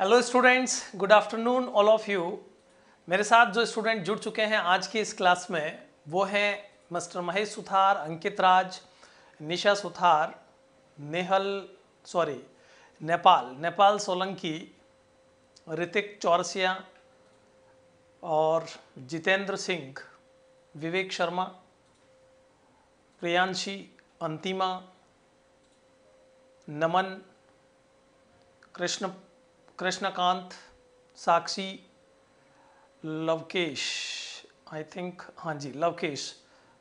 Hello students good afternoon all of you मेरे साथ जो स्टूडेंट जुड़ चुके हैं आज की इस क्लास में वो हैं मास्टर महेश सुथार अंकित राज निशा सुथार नेहल सॉरी नेपाल नेपाल सोलंकी ऋतिक चौरसिया और जितेंद्र सिंह विवेक शर्मा प्रियांशी अंतिमा नमन कृष्ण कृष्णकांत साक्षी लवकेश आई थिंक हाँ ji Lavkesh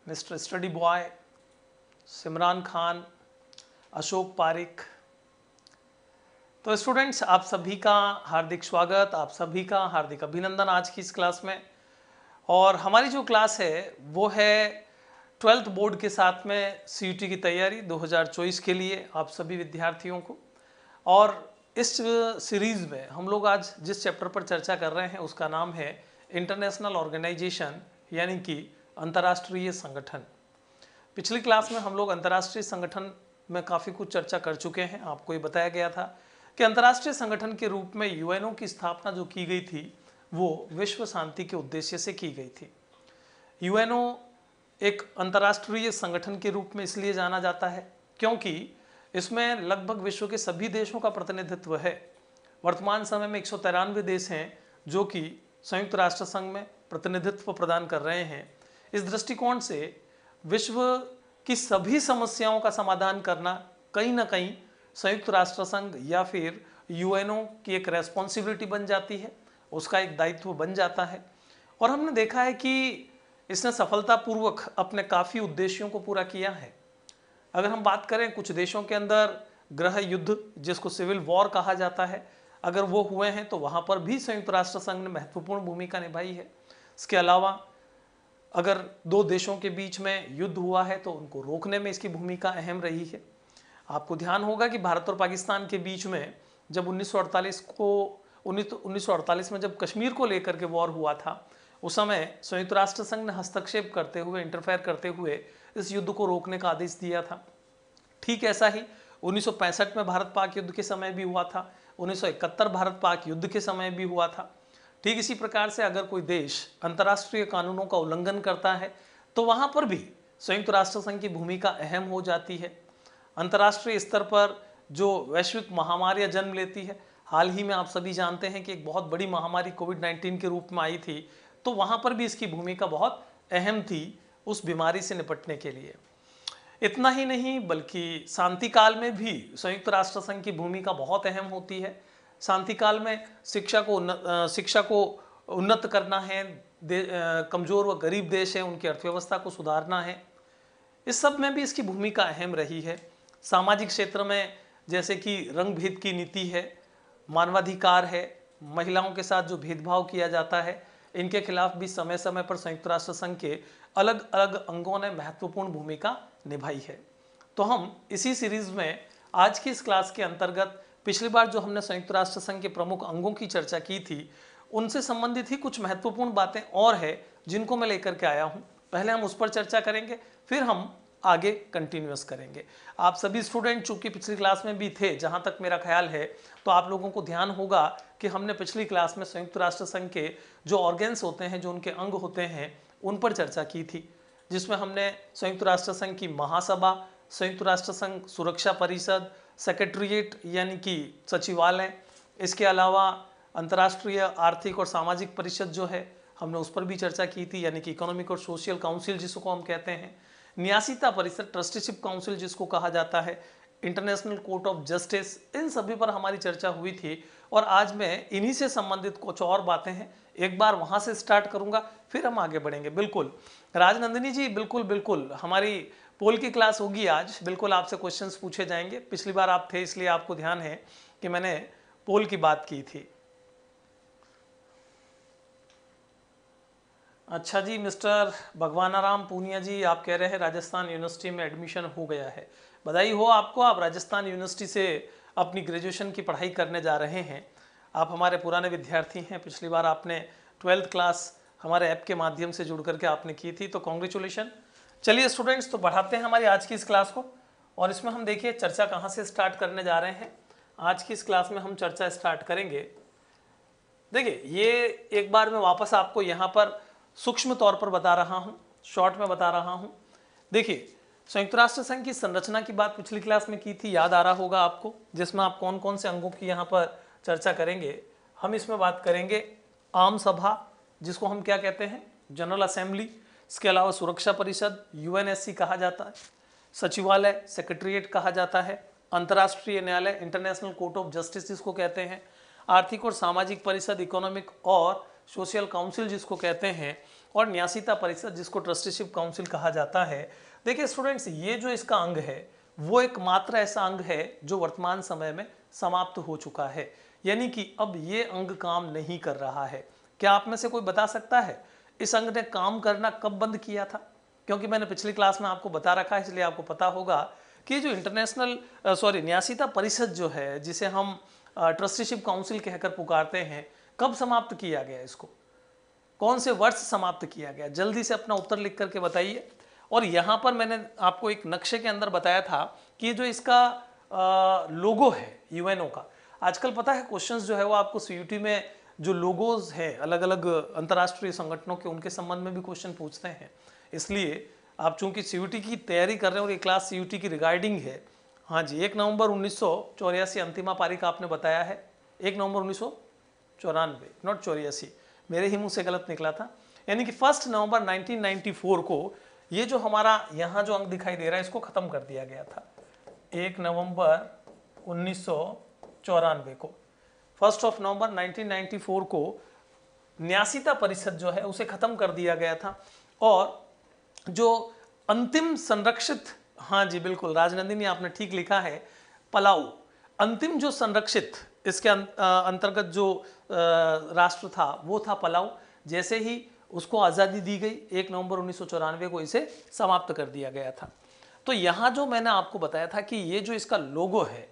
mister study boy Simran Khan Ashok Pareek तो स्टूडेंट्स आप सभी का हार्दिक स्वागत आप सभी का हार्दिक अभिनंदन आज की इस क्लास में और हमारी जो क्लास है वो है ट्वेल्थ बोर्ड के साथ में सी की तैयारी 2024 के लिए आप सभी विद्यार्थियों को और इस सीरीज़ में हम लोग आज जिस चैप्टर पर चर्चा कर रहे हैं उसका नाम है इंटरनेशनल ऑर्गेनाइजेशन यानी कि अंतर्राष्ट्रीय संगठन पिछली क्लास में हम लोग अंतर्राष्ट्रीय संगठन में काफ़ी कुछ चर्चा कर चुके हैं आपको ये बताया गया था कि अंतर्राष्ट्रीय संगठन के रूप में यूएनओ की स्थापना जो की गई थी वो विश्व शांति के उद्देश्य से की गई थी यूएनओ एक अंतर्राष्ट्रीय संगठन के रूप में इसलिए जाना जाता है क्योंकि इसमें लगभग विश्व के सभी देशों का प्रतिनिधित्व है वर्तमान समय में एक देश हैं जो कि संयुक्त राष्ट्र संघ में प्रतिनिधित्व प्रदान कर रहे हैं इस दृष्टिकोण से विश्व की सभी समस्याओं का समाधान करना कहीं ना कहीं संयुक्त राष्ट्र संघ या फिर यूएनओ की एक रेस्पॉन्सिबिलिटी बन जाती है उसका एक दायित्व बन जाता है और हमने देखा है कि इसने सफलतापूर्वक अपने काफ़ी उद्देश्यों को पूरा किया है अगर हम बात करें कुछ देशों के अंदर ग्रह युद्ध जिसको सिविल वॉर कहा जाता है अगर वो हुए हैं तो वहाँ पर भी संयुक्त राष्ट्र संघ ने महत्वपूर्ण भूमिका निभाई है इसके अलावा अगर दो देशों के बीच में युद्ध हुआ है तो उनको रोकने में इसकी भूमिका अहम रही है आपको ध्यान होगा कि भारत और पाकिस्तान के बीच में जब 1948 को उन्नीस में जब कश्मीर को लेकर के वॉर हुआ था उस समय संयुक्त राष्ट्र संघ ने हस्तक्षेप करते हुए इंटरफेयर करते हुए इस युद्ध को रोकने का आदेश दिया था ठीक ऐसा ही 1965 में भारत पाक युद्ध के समय भी हुआ था 1971 भारत पाक युद्ध के समय भी हुआ था ठीक इसी प्रकार से अगर कोई देश अंतर्राष्ट्रीय कानूनों का उल्लंघन करता है तो वहाँ पर भी संयुक्त राष्ट्र संघ की भूमिका अहम हो जाती है अंतर्राष्ट्रीय स्तर पर जो वैश्विक महामारियाँ जन्म लेती है हाल ही में आप सभी जानते हैं कि एक बहुत बड़ी महामारी कोविड 19 के रूप में आई थी तो वहाँ पर भी इसकी भूमिका बहुत अहम थी उस बीमारी से निपटने के लिए इतना ही नहीं बल्कि शांति काल में भी संयुक्त राष्ट्र संघ की भूमिका बहुत अहम होती है शांति काल में शिक्षा को शिक्षा को उन्नत करना है कमज़ोर व गरीब देश हैं उनकी अर्थव्यवस्था को सुधारना है इस सब में भी इसकी भूमिका अहम रही है सामाजिक क्षेत्र में जैसे कि रंग भेद की नीति है मानवाधिकार है महिलाओं के साथ जो भेदभाव किया जाता है इनके खिलाफ भी समय समय पर संयुक्त राष्ट्र संघ के अलग अलग अंगों ने महत्वपूर्ण भूमिका निभाई है तो हम इसी सीरीज में आज की इस क्लास के अंतर्गत पिछली बार जो हमने संयुक्त राष्ट्र संघ के प्रमुख अंगों की चर्चा की थी उनसे संबंधित ही कुछ महत्वपूर्ण बातें और है जिनको मैं लेकर के आया हूँ पहले हम उस पर चर्चा करेंगे फिर हम आगे कंटिन्यूस करेंगे आप सभी स्टूडेंट चूंकि पिछली क्लास में भी थे जहाँ तक मेरा ख्याल है तो आप लोगों को ध्यान होगा कि हमने पिछली क्लास में संयुक्त राष्ट्र संघ के जो ऑर्गेन्स होते हैं जो उनके अंग होते हैं उन पर चर्चा की थी जिसमें हमने संयुक्त राष्ट्र संघ की महासभा संयुक्त राष्ट्र संघ सुरक्षा परिषद सेक्रेटरिएट यानी कि सचिवालय इसके अलावा अंतर्राष्ट्रीय आर्थिक और सामाजिक परिषद जो है हमने उस पर भी चर्चा की थी यानी कि इकोनॉमिक और सोशल काउंसिल जिसको हम कहते हैं न्यासिता परिषद ट्रस्टीशिप काउंसिल जिसको कहा जाता है इंटरनेशनल कोर्ट ऑफ जस्टिस इन सभी पर हमारी चर्चा हुई थी और आज मैं इन्हीं से संबंधित कुछ और बातें हैं एक बार वहाँ से स्टार्ट करूँगा फिर हम आगे बढ़ेंगे बिल्कुल राजनंदिनी जी बिल्कुल बिल्कुल हमारी पोल की क्लास होगी आज बिल्कुल आपसे क्वेश्चंस पूछे जाएंगे पिछली बार आप थे इसलिए आपको ध्यान है कि मैंने पोल की बात की थी अच्छा जी मिस्टर भगवानाराम राम पूनिया जी आप कह रहे हैं राजस्थान यूनिवर्सिटी में एडमिशन हो गया है बधाई हो आपको आप राजस्थान यूनिवर्सिटी से अपनी ग्रेजुएशन की पढ़ाई करने जा रहे हैं आप हमारे पुराने विद्यार्थी हैं पिछली बार आपने ट्वेल्थ क्लास हमारे ऐप के माध्यम से जुड़ करके आपने की थी तो कॉन्ग्रेचुलेशन चलिए स्टूडेंट्स तो बढ़ाते हैं हमारी आज की इस क्लास को और इसमें हम देखिए चर्चा कहाँ से स्टार्ट करने जा रहे हैं आज की इस क्लास में हम चर्चा स्टार्ट करेंगे देखिए ये एक बार मैं वापस आपको यहाँ पर सूक्ष्म तौर पर बता रहा हूँ शॉर्ट में बता रहा हूँ देखिए संयुक्त राष्ट्र संघ की संरचना की बात पिछली क्लास में की थी याद आ रहा होगा आपको जिसमें आप कौन कौन से अंगों की यहाँ पर चर्चा करेंगे हम इसमें बात करेंगे आम सभा जिसको हम क्या कहते हैं जनरल असेंबली इसके अलावा सुरक्षा परिषद यूएनएससी कहा जाता है सचिवालय सेक्रेटरिएट कहा जाता है अंतर्राष्ट्रीय न्यायालय इंटरनेशनल कोर्ट ऑफ जस्टिस जिसको कहते हैं आर्थिक और सामाजिक परिषद इकोनॉमिक और सोशल काउंसिल जिसको कहते हैं और न्यासिता परिषद जिसको ट्रस्टीशिप काउंसिल कहा जाता है देखिए स्टूडेंट्स ये जो इसका अंग है वो एकमात्र ऐसा अंग है जो वर्तमान समय में समाप्त हो चुका है यानी कि अब ये अंग काम नहीं कर रहा है क्या आप में से कोई बता सकता है इस अंग ने काम करना कब बंद किया था क्योंकि मैंने पिछली क्लास में आपको बता रखा है इसलिए आपको पता होगा कि जो इंटरनेशनल सॉरी न्यासिता परिषद जो है जिसे हम ट्रस्टीशिप काउंसिल कहकर पुकारते हैं कब समाप्त किया गया इसको कौन से वर्ष समाप्त किया गया जल्दी से अपना उत्तर लिख करके बताइए और यहाँ पर मैंने आपको एक नक्शे के अंदर बताया था कि जो इसका आ, लोगो है यूएनओ का आजकल पता है क्वेश्चंस जो है वो आपको सी में जो लोगोज है अलग अलग अंतर्राष्ट्रीय संगठनों के उनके संबंध में भी क्वेश्चन पूछते हैं इसलिए आप चूंकि सी की तैयारी कर रहे हैं और ये क्लास सी की रिगार्डिंग है हाँ जी एक नवंबर उन्नीस अंतिमा पारी का आपने बताया है एक नवंबर उन्नीस चौरानवे नॉट चौरासी मेरे ही मुंह से गलत निकला था यानी कि फर्स्ट नवंबर 1994 को ये जो हमारा यहाँ जो अंक दिखाई दे रहा है इसको ख़त्म कर दिया गया था एक नवंबर उन्नीस को फर्स्ट ऑफ नवंबर 1994 को न्यासिता परिषद जो है उसे ख़त्म कर दिया गया था और जो अंतिम संरक्षित हाँ जी बिल्कुल राजनंदिनी आपने ठीक लिखा है पलाऊ अंतिम जो संरक्षित इसके अं, अंतर्गत जो राष्ट्र था वो था पलाव जैसे ही उसको आज़ादी दी गई एक नवंबर उन्नीस को इसे समाप्त कर दिया गया था तो यहाँ जो मैंने आपको बताया था कि ये जो इसका लोगो है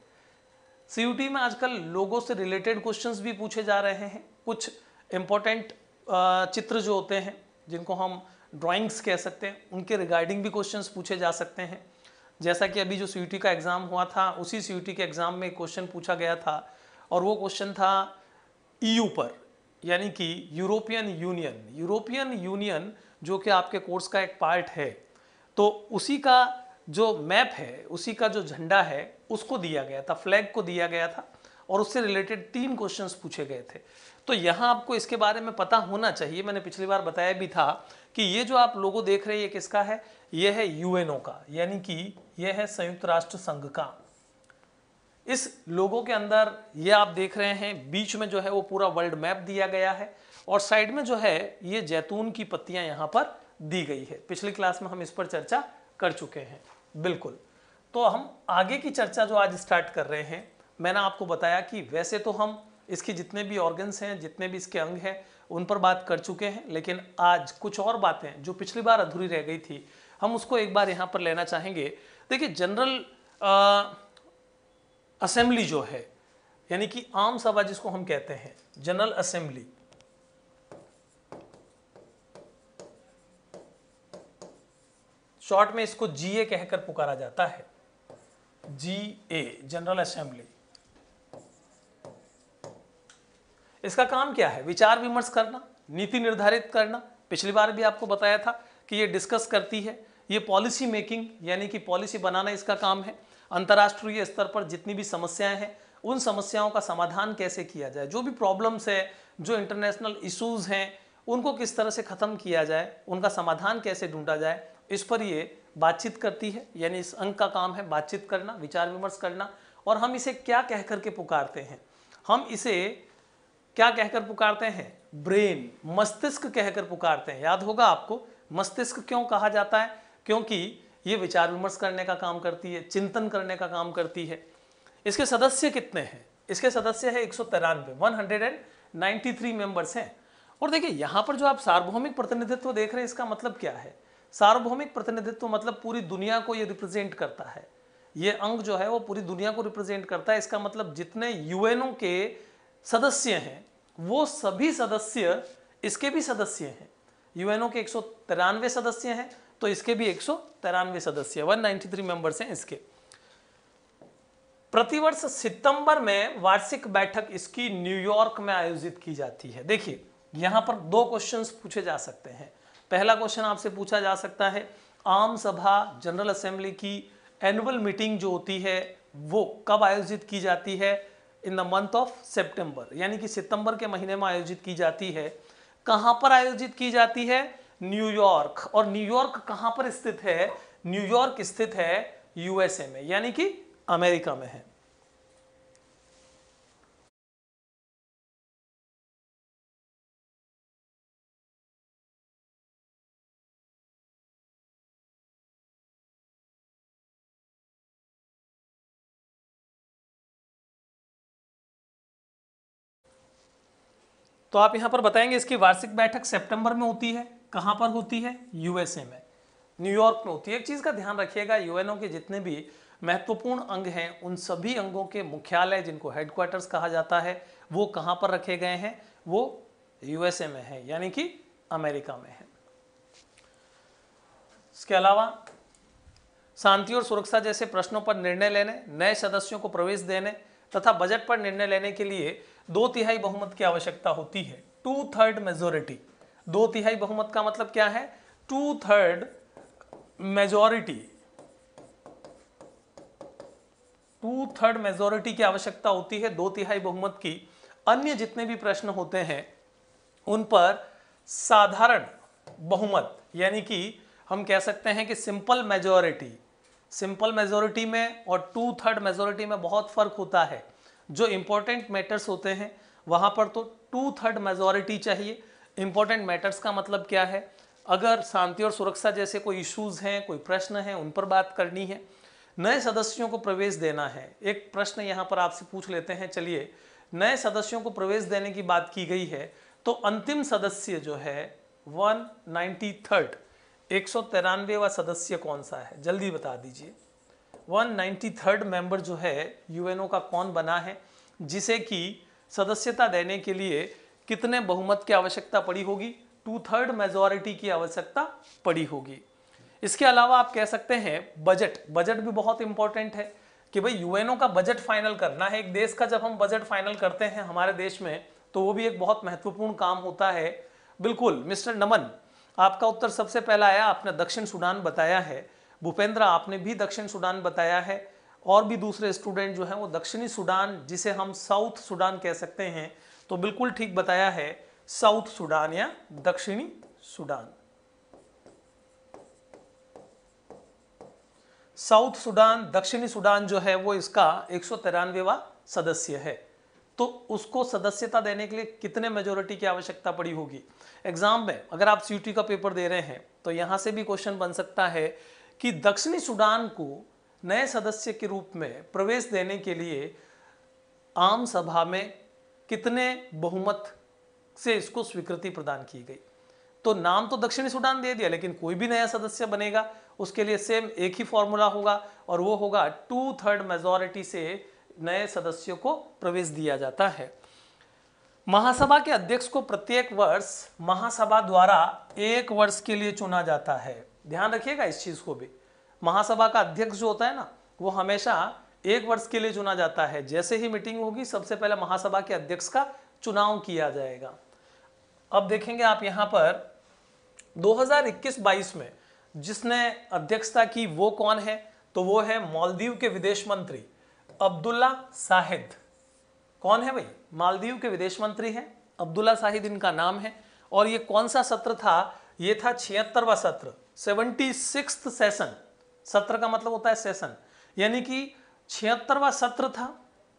सी में आजकल लोगों से रिलेटेड क्वेश्चंस भी पूछे जा रहे हैं कुछ इम्पोर्टेंट चित्र जो होते हैं जिनको हम ड्राइंग्स कह सकते हैं उनके रिगार्डिंग भी क्वेश्चंस पूछे जा सकते हैं जैसा कि अभी जो सी का एग्ज़ाम हुआ था उसी सी के एग्ज़ाम में क्वेश्चन पूछा गया था और वो क्वेश्चन था ईयू e पर यानी कि यूरोपियन यूनियन यूरोपियन यूनियन जो कि आपके कोर्स का एक पार्ट है तो उसी का जो मैप है उसी का जो झंडा है उसको दिया गया था फ्लैग को दिया गया था और उससे रिलेटेड तीन क्वेश्चंस पूछे गए थे तो यहाँ आपको इसके बारे में पता होना चाहिए मैंने पिछली बार बताया भी था कि ये जो आप लोगों देख रहे हैं ये किसका है ये है यूएनओ का यानी कि यह है संयुक्त राष्ट्र संघ का इस लोगों के अंदर ये आप देख रहे हैं बीच में जो है वो पूरा वर्ल्ड मैप दिया गया है और साइड में जो है ये जैतून की पत्तियां यहाँ पर दी गई है पिछली क्लास में हम इस पर चर्चा कर चुके हैं बिल्कुल तो हम आगे की चर्चा जो आज स्टार्ट कर रहे हैं मैंने आपको बताया कि वैसे तो हम इसके जितने भी ऑर्गन्स हैं जितने भी इसके अंग हैं उन पर बात कर चुके हैं लेकिन आज कुछ और बातें जो पिछली बार अधूरी रह गई थी हम उसको एक बार यहाँ पर लेना चाहेंगे देखिए जनरल असेंबली जो है यानी कि आम सभा जिसको हम कहते हैं जनरल असेंबली शॉर्ट में इसको जीए कहकर पुकारा जाता है जी ए जनरल असेंबली इसका काम क्या है विचार विमर्श करना नीति निर्धारित करना पिछली बार भी आपको बताया था कि ये डिस्कस करती है ये पॉलिसी मेकिंग यानी कि पॉलिसी बनाना इसका काम है अंतर्राष्ट्रीय स्तर पर जितनी भी समस्याएं हैं उन समस्याओं का समाधान कैसे किया जाए जो भी प्रॉब्लम्स है जो इंटरनेशनल इशूज़ हैं उनको किस तरह से ख़त्म किया जाए उनका समाधान कैसे ढूंढा जाए इस पर ये बातचीत करती है यानी इस अंक का काम है बातचीत करना विचार विमर्श करना और हम इसे क्या कह के पुकारते हैं हम इसे क्या कहकर पुकारते हैं ब्रेन मस्तिष्क कहकर पुकारते हैं याद होगा आपको मस्तिष्क क्यों कहा जाता है क्योंकि ये विचार विमर्श करने का काम करती है चिंतन करने का काम करती है इसके सदस्य कितने हैं इसके सदस्य है एक सौ तिरानवे one hundred and ninety three members हैं और देखिए यहाँ पर जो आप सार्वभौमिक प्रतिनिधित्व देख रहे हैं इसका मतलब क्या है सार्वभौमिक प्रतिनिधित्व मतलब पूरी दुनिया को ये रिप्रेजेंट करता है ये अंग जो है वो पूरी दुनिया को रिप्रेजेंट करता है इसका मतलब जितने यूएनओ के सदस्य हैं वो सभी सदस्य इसके भी सदस्य हैं यूएनओ के एक सदस्य हैं तो इसके भी एक सदस्य 193 मेंबर्स हैं इसके प्रतिवर्ष सितंबर में वार्षिक बैठक इसकी न्यूयॉर्क में आयोजित की जाती है देखिए यहां पर दो क्वेश्चंस पूछे जा सकते हैं पहला क्वेश्चन आपसे पूछा जा सकता है आम सभा जनरल असेंबली की एनुअल मीटिंग जो होती है वो कब आयोजित की जाती है in the month of September यानी कि सितंबर के महीने में आयोजित की जाती है कहां पर आयोजित की जाती है न्यूयॉर्क और न्यूयॉर्क कहां पर स्थित है न्यूयॉर्क स्थित है यूएसए में यानी कि अमेरिका में है तो आप यहां पर बताएंगे इसकी वार्षिक बैठक सितंबर में होती है कहाँ पर होती है यूएसए में न्यूयॉर्क में होती है एक चीज़ का ध्यान रखिएगा यूएनओ के जितने भी महत्वपूर्ण अंग हैं उन सभी अंगों के मुख्यालय जिनको हेडक्वार्टर्स कहा जाता है वो कहाँ पर रखे गए हैं वो यूएसए में है यानी कि अमेरिका में है इसके अलावा शांति और सुरक्षा जैसे प्रश्नों पर निर्णय लेने नए सदस्यों को प्रवेश देने तथा बजट पर निर्णय लेने के लिए दो तिहाई बहुमत की आवश्यकता होती है टू थर्ड मेजोरिटी दो तिहाई बहुमत का मतलब क्या है two third majority two third majority की आवश्यकता होती है दो तिहाई बहुमत की अन्य जितने भी प्रश्न होते हैं उन पर साधारण बहुमत यानी कि हम कह सकते हैं कि सिंपल मेजोरिटी सिंपल मेजोरिटी में और टू थर्ड मेजोरिटी में बहुत फर्क होता है जो इंपॉर्टेंट मैटर्स होते हैं वहां पर तो टू थर्ड मेजोरिटी चाहिए इम्पोर्टेंट मैटर्स का मतलब क्या है अगर शांति और सुरक्षा जैसे कोई इश्यूज़ हैं कोई प्रश्न हैं उन पर बात करनी है नए सदस्यों को प्रवेश देना है एक प्रश्न यहाँ पर आपसे पूछ लेते हैं चलिए नए सदस्यों को प्रवेश देने की बात की गई है तो अंतिम सदस्य जो है वन नाइन्टी थर्ड एक सौ तिरानवेवा सदस्य कौन सा है जल्दी बता दीजिए वन नाइन्टी थर्ड मेम्बर जो है यूएनओ का कौन बना है जिसे कि सदस्यता देने के लिए कितने बहुमत की आवश्यकता पड़ी होगी टू थर्ड मेजोरिटी की आवश्यकता पड़ी होगी इसके अलावा आप कह सकते हैं बजट बजट भी बहुत इंपॉर्टेंट है कि भाई यूएनओ का बजट फाइनल करना है एक देश का जब हम बजट फाइनल करते हैं हमारे देश में तो वो भी एक बहुत महत्वपूर्ण काम होता है बिल्कुल मिस्टर नमन आपका उत्तर सबसे पहला आया आपने दक्षिण सुडान बताया है भूपेंद्र आपने भी दक्षिण सुडान बताया है और भी दूसरे स्टूडेंट जो हैं वो दक्षिणी सुडान जिसे हम साउथ सुडान कह सकते हैं तो बिल्कुल ठीक बताया है साउथ सूडान या दक्षिणी सूडान साउथ सूडान दक्षिणी सूडान जो है वो इसका एक सदस्य है तो उसको सदस्यता देने के लिए कितने मेजोरिटी की आवश्यकता पड़ी होगी एग्जाम में अगर आप सी का पेपर दे रहे हैं तो यहां से भी क्वेश्चन बन सकता है कि दक्षिणी सूडान को नए सदस्य के रूप में प्रवेश देने के लिए आम सभा में कितने बहुमत से इसको स्वीकृति प्रदान की गई तो नाम तो दक्षिणी सूडान दे दिया लेकिन कोई भी नया सदस्य बनेगा उसके लिए सेम एक ही फॉर्मूला होगा और वो होगा टू थर्ड मेजोरिटी से नए सदस्यों को प्रवेश दिया जाता है महासभा के अध्यक्ष को प्रत्येक वर्ष महासभा द्वारा एक वर्ष के लिए चुना जाता है ध्यान रखिएगा इस चीज को भी महासभा का अध्यक्ष जो होता है ना वो हमेशा एक वर्ष के लिए चुना जाता है जैसे ही मीटिंग होगी सबसे पहले महासभा के अध्यक्ष का चुनाव किया जाएगा अब देखेंगे आप यहां पर 2021-22 में जिसने अध्यक्षता की वो कौन है तो वो है मालदीव के विदेश मंत्री अब्दुल्ला साहिद कौन है भाई मालदीव के विदेश मंत्री हैं अब्दुल्ला साहिद इनका नाम है और ये कौन सा सत्र था ये था छिहत्तरवा सत्र सेवेंटी सिक्स सेशन सत्र का मतलब होता है सेशन यानी कि छिहत्तरवा सत्र था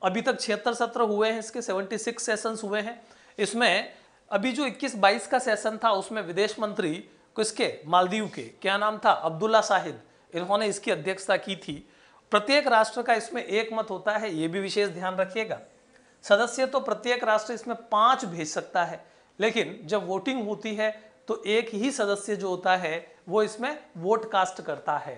अभी तक छिहत्तर सत्र हुए हैं इसके 76 सेशंस हुए हैं इसमें अभी जो 21-22 का सेशन था उसमें विदेश मंत्री किसके मालदीव के क्या नाम था अब्दुल्ला साहिद इन्होंने इसकी अध्यक्षता की थी प्रत्येक राष्ट्र का इसमें एक मत होता है ये भी विशेष ध्यान रखिएगा सदस्य तो प्रत्येक राष्ट्र इसमें पांच भेज सकता है लेकिन जब वोटिंग होती है तो एक ही सदस्य जो होता है वो इसमें वोट कास्ट करता है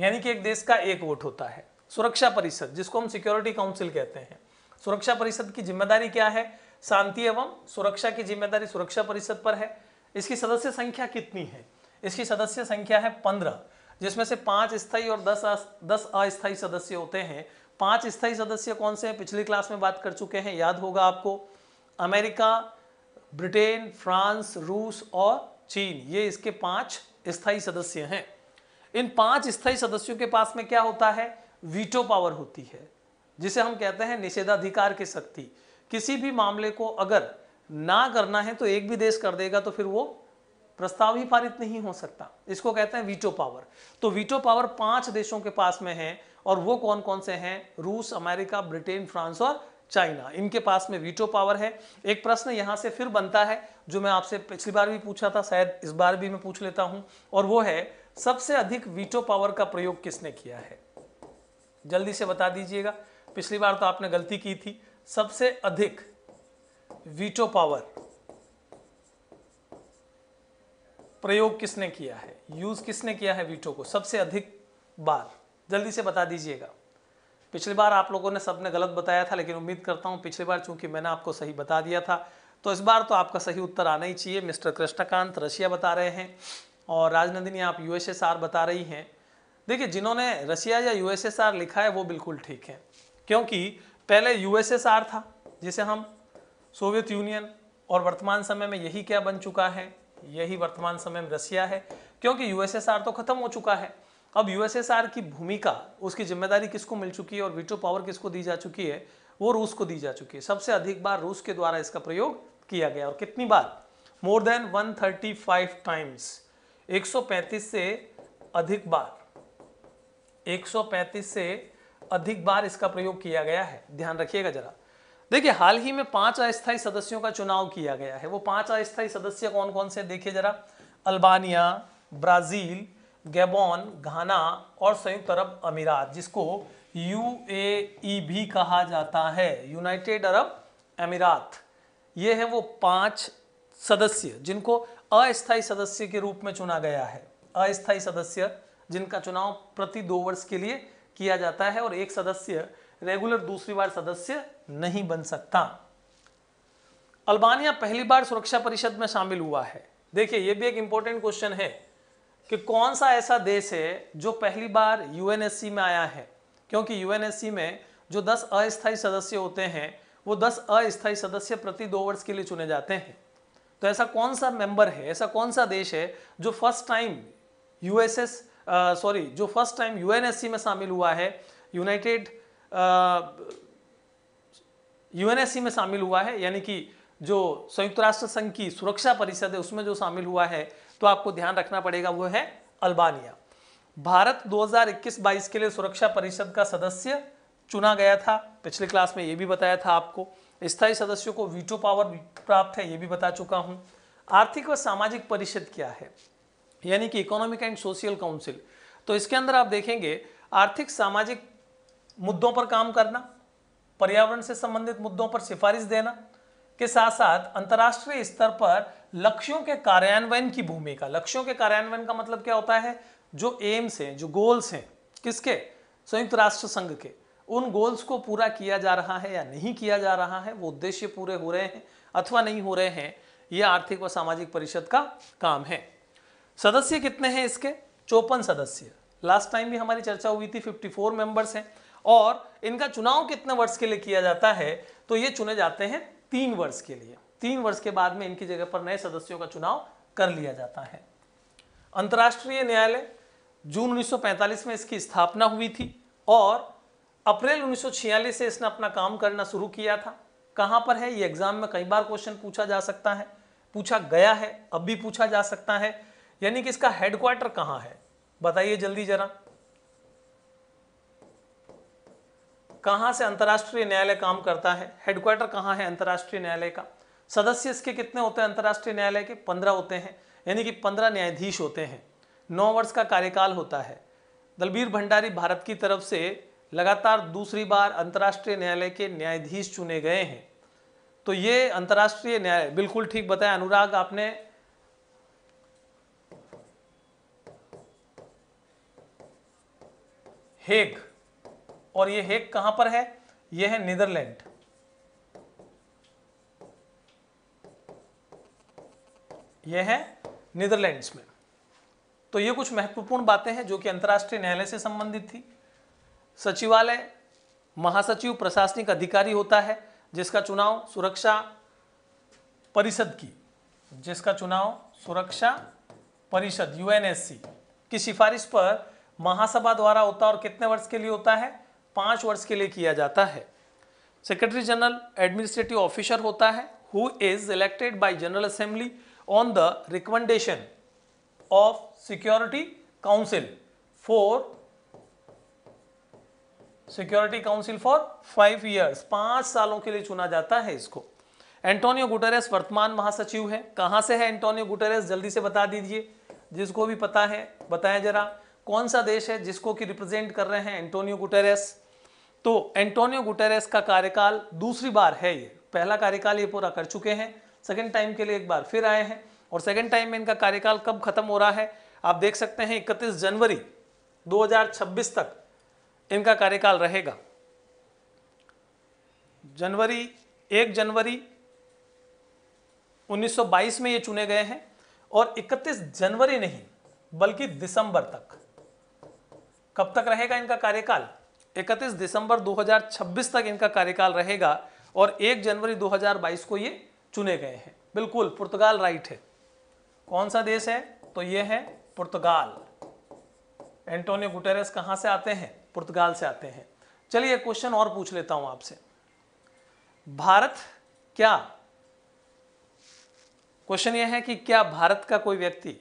यानी कि एक देश का एक वोट होता है सुरक्षा परिषद जिसको हम सिक्योरिटी काउंसिल कहते हैं सुरक्षा परिषद की जिम्मेदारी क्या है शांति एवं सुरक्षा की जिम्मेदारी सुरक्षा परिषद पर है इसकी सदस्य संख्या कितनी है इसकी सदस्य संख्या है पंद्रह जिसमें से पांच स्थायी और दस आ, दस अस्थायी सदस्य होते हैं पांच स्थायी सदस्य कौन से हैं पिछली क्लास में बात कर चुके हैं याद होगा आपको अमेरिका ब्रिटेन फ्रांस रूस और चीन ये इसके पांच स्थायी सदस्य हैं इन पांच स्थायी सदस्यों के पास में क्या होता है वीटो पावर होती है जिसे हम कहते हैं निषेधाधिकार की शक्ति किसी भी मामले को अगर ना करना है तो एक भी देश कर देगा तो फिर वो प्रस्ताव ही पारित नहीं हो सकता इसको कहते हैं वीटो पावर तो वीटो पावर पांच देशों के पास में है और वो कौन कौन से हैं रूस अमेरिका ब्रिटेन फ्रांस और चाइना इनके पास में वीटो पावर है एक प्रश्न यहां से फिर बनता है जो मैं आपसे पिछली बार भी पूछा था शायद इस बार भी मैं पूछ लेता हूं और वो है सबसे अधिक वीटो पावर का प्रयोग किसने किया है जल्दी से बता दीजिएगा पिछली बार तो आपने गलती की थी सबसे अधिक वीटो पावर प्रयोग किसने किया है यूज किसने किया है वीटो को सबसे अधिक बार जल्दी से बता दीजिएगा पिछली बार आप लोगों ने सबने गलत बताया था लेकिन उम्मीद करता हूं पिछली बार चूंकि मैंने आपको सही बता दिया था तो इस बार तो आपका सही उत्तर आना ही चाहिए मिस्टर कृष्णकांत रशिया बता रहे हैं और राजनंदिनी आप यूएसएसआर बता रही हैं देखिए जिन्होंने रसिया या यूएसएसआर लिखा है वो बिल्कुल ठीक है क्योंकि पहले यूएसएसआर था जिसे हम सोवियत यूनियन और वर्तमान समय में यही क्या बन चुका है यही वर्तमान समय में रशिया है क्योंकि यूएसएसआर तो खत्म हो चुका है अब यूएसएसआर की भूमिका उसकी जिम्मेदारी किसको मिल चुकी है और वीटो पावर किसको दी जा चुकी है वो रूस को दी जा चुकी है सबसे अधिक बार रूस के द्वारा इसका प्रयोग किया गया और कितनी बार मोर देन 135 टाइम्स 135 से अधिक बार 135 से अधिक बार इसका प्रयोग किया गया है ध्यान रखिएगा जरा देखिए हाल ही में पांच अस्थायी सदस्यों का चुनाव किया गया है वो पांच अस्थायी सदस्य कौन कौन से देखिए जरा अल्बानिया ब्राजील गैबोन घाना और संयुक्त अरब अमीरात जिसको यू ए भी कहा जाता है यूनाइटेड अरब अमीरात ये है वो पांच सदस्य जिनको अस्थायी सदस्य के रूप में चुना गया है अस्थायी सदस्य जिनका चुनाव प्रति दो वर्ष के लिए किया जाता है और एक सदस्य रेगुलर दूसरी बार सदस्य नहीं बन सकता अल्बानिया पहली बार सुरक्षा परिषद में शामिल हुआ है देखिए यह भी एक इंपॉर्टेंट क्वेश्चन है कि कौन सा ऐसा देश है जो पहली बार यूएनएससी में आया है क्योंकि यूएनएससी में जो 10 अस्थायी सदस्य होते हैं वो 10 अस्थायी सदस्य प्रति दो वर्ष के लिए चुने जाते हैं तो ऐसा कौन सा मेंबर है ऐसा कौन सा देश है जो फर्स्ट टाइम यूएसएस सॉरी जो फर्स्ट टाइम यूएनएससी में शामिल हुआ है यूनाइटेड यूएनएससी uh, में शामिल हुआ है यानी कि जो संयुक्त राष्ट्र संघ की सुरक्षा परिषद है उसमें जो शामिल हुआ है तो आपको ध्यान रखना पड़ेगा वो है अल्बानिया भारत 2021-22 के लिए सुरक्षा परिषद का सदस्य चुना गया था पिछले क्लास में ये भी बताया था आपको स्थायी सदस्यों को वीटो पावर प्राप्त है ये भी बता चुका हूँ आर्थिक व सामाजिक परिषद क्या है यानी कि इकोनॉमिक एंड सोशल काउंसिल तो इसके अंदर आप देखेंगे आर्थिक सामाजिक मुद्दों पर काम करना पर्यावरण से संबंधित मुद्दों पर सिफारिश देना के साथ साथ अंतर्राष्ट्रीय स्तर पर लक्ष्यों के कार्यान्वयन की भूमिका लक्ष्यों के कार्यान्वयन का मतलब क्या होता है जो एम्स हैं जो गोल्स हैं किसके संयुक्त राष्ट्र संघ के उन गोल्स को पूरा किया जा रहा है या नहीं किया जा रहा है वो उद्देश्य पूरे हो रहे हैं अथवा नहीं हो रहे हैं ये आर्थिक व सामाजिक परिषद का काम है सदस्य कितने हैं इसके चौपन सदस्य लास्ट टाइम भी हमारी चर्चा हुई थी 54 मेंबर्स हैं और इनका चुनाव कितने वर्ष के लिए किया जाता है तो ये चुने जाते हैं तीन वर्ष के लिए तीन वर्ष के बाद में इनकी जगह पर नए सदस्यों का चुनाव कर लिया जाता है अंतर्राष्ट्रीय न्यायालय जून 1945 में इसकी स्थापना हुई थी और अप्रैल 1946 से इसने अपना काम करना शुरू किया था कहाँ पर है ये एग्जाम में कई बार क्वेश्चन पूछा जा सकता है पूछा गया है अब भी पूछा जा सकता है यानी कि इसका हेडक्वार्टर कहाँ है बताइए जल्दी जरा कहाँ से अंतर्राष्ट्रीय न्यायालय काम करता है हेडक्वार्टर कहाँ है अंतर्राष्ट्रीय न्यायालय का सदस्य इसके कितने होते हैं अंतर्राष्ट्रीय न्यायालय के पंद्रह होते हैं यानी कि पंद्रह न्यायाधीश होते हैं नौ वर्ष का कार्यकाल होता है दलबीर भंडारी भारत की तरफ से लगातार दूसरी बार अंतर्राष्ट्रीय न्यायालय के न्यायाधीश चुने गए हैं तो ये अंतर्राष्ट्रीय न्यायालय बिल्कुल ठीक बताया अनुराग आपने हेग और ये हेग कहां पर है यह है नीदरलैंड यह है नीदरलैंड्स में तो ये कुछ महत्वपूर्ण बातें हैं जो कि अंतर्राष्ट्रीय न्यायालय से संबंधित थी सचिवालय महासचिव प्रशासनिक अधिकारी होता है जिसका चुनाव सुरक्षा परिषद की जिसका चुनाव सुरक्षा परिषद यूएनएससी की सिफारिश पर महासभा द्वारा होता है और कितने वर्ष के लिए होता है पाँच वर्ष के लिए किया जाता है सेक्रेटरी जनरल एडमिनिस्ट्रेटिव ऑफिसर होता है who is elected by general assembly on the recommendation of security council for security council for five years पांच सालों के लिए चुना जाता है इसको एंटोनियो गुटेरेस वर्तमान महासचिव है कहां से है एंटोनियो गुटेरेस जल्दी से बता दीजिए जिसको भी पता है बताएं जरा कौन सा देश है जिसको कि रिप्रेजेंट कर रहे हैं एंटोनियो गुटेरेस तो एंटोनियो गुटेरेस का कार्यकाल दूसरी बार है ये पहला कार्यकाल ये पूरा कर चुके हैं सेकेंड टाइम के लिए एक बार फिर आए हैं और सेकेंड टाइम में इनका कार्यकाल कब खत्म हो रहा है आप देख सकते हैं इकतीस जनवरी 2026 तक इनका कार्यकाल रहेगा जनवरी एक जनवरी 1922 में ये चुने गए हैं और 31 जनवरी नहीं बल्कि दिसंबर तक कब तक रहेगा इनका कार्यकाल 31 दिसंबर 2026 तक इनका कार्यकाल रहेगा और 1 जनवरी 2022 को ये चुने गए हैं बिल्कुल पुर्तगाल राइट है कौन सा देश है तो ये है पुर्तगाल एंटोनियो गुटेरस कहाँ से आते हैं पुर्तगाल से आते हैं चलिए क्वेश्चन और पूछ लेता हूं आपसे भारत क्या क्वेश्चन यह है कि क्या भारत का कोई व्यक्ति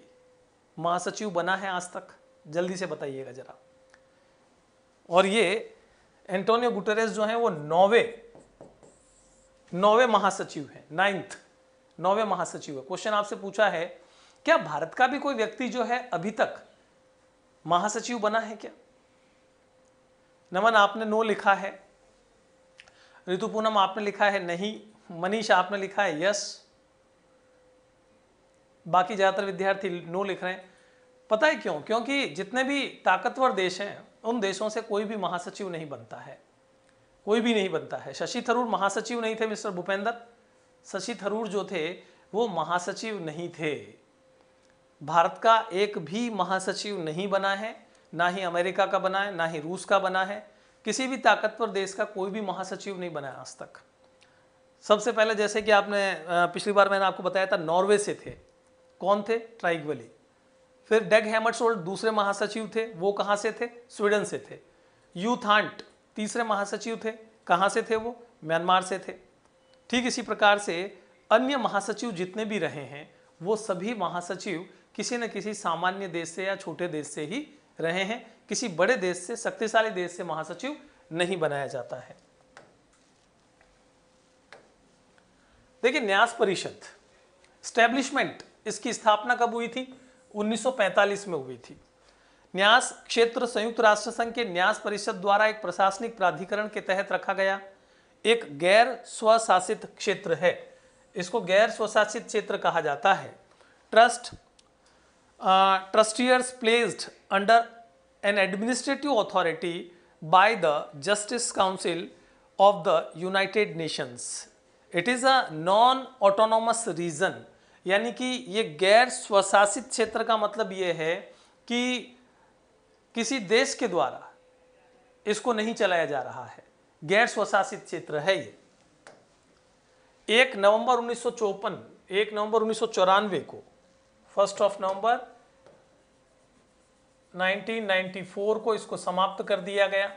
महासचिव बना है आज तक जल्दी से बताइएगा जरा और ये एंटोनियो गुटेरेस जो है वो नौवे नौवे महासचिव है नाइन्थ नौवे महासचिव है क्वेश्चन आपसे पूछा है क्या भारत का भी कोई व्यक्ति जो है अभी तक महासचिव बना है क्या नमन आपने नो लिखा है ऋतु पूनम आपने लिखा है नहीं मनीष आपने लिखा है यस बाकी ज़्यादातर विद्यार्थी नो लिख रहे हैं पता है क्यों क्योंकि जितने भी ताकतवर देश हैं उन देशों से कोई भी महासचिव नहीं बनता है कोई भी नहीं बनता है शशि थरूर महासचिव नहीं थे मिस्टर भूपेंद्र शशि थरूर जो थे वो महासचिव नहीं थे भारत का एक भी महासचिव नहीं बना है ना ही अमेरिका का बना है ना ही रूस का बना है किसी भी ताकतवर देश का कोई भी महासचिव नहीं बना आज तक सबसे पहले जैसे कि आपने पिछली बार मैंने आपको बताया था नॉर्वे से थे कौन थे ट्राइगवली फिर डेग हैमर्सोल्ड दूसरे महासचिव थे वो कहाँ से थे स्वीडन से थे यूथांट तीसरे महासचिव थे कहाँ से थे वो म्यांमार से थे ठीक इसी प्रकार से अन्य महासचिव जितने भी रहे हैं वो सभी महासचिव किसी न किसी सामान्य देश से या छोटे देश से ही रहे हैं किसी बड़े देश से शक्तिशाली देश से महासचिव नहीं बनाया जाता है देखिए न्यास परिषद स्टैब्लिशमेंट इसकी स्थापना कब हुई थी 1945 में हुई थी न्यास क्षेत्र संयुक्त राष्ट्र संघ के न्यास परिषद द्वारा एक प्रशासनिक प्राधिकरण के तहत रखा गया एक गैर स्वशासित क्षेत्र है इसको गैर स्वशासित क्षेत्र कहा जाता है trust uh, trustees placed under an administrative authority by the Justice Council of the United Nations. It is a non-autonomous region यानी कि ये गैर स्वशासित क्षेत्र का मतलब ये है कि किसी देश के द्वारा इसको नहीं चलाया जा रहा है गैर स्वशासित क्षेत्र है ये एक नवंबर उन्नीस सौ एक नवंबर उन्नीस को फर्स्ट ऑफ नवंबर 1994 को इसको समाप्त कर दिया गया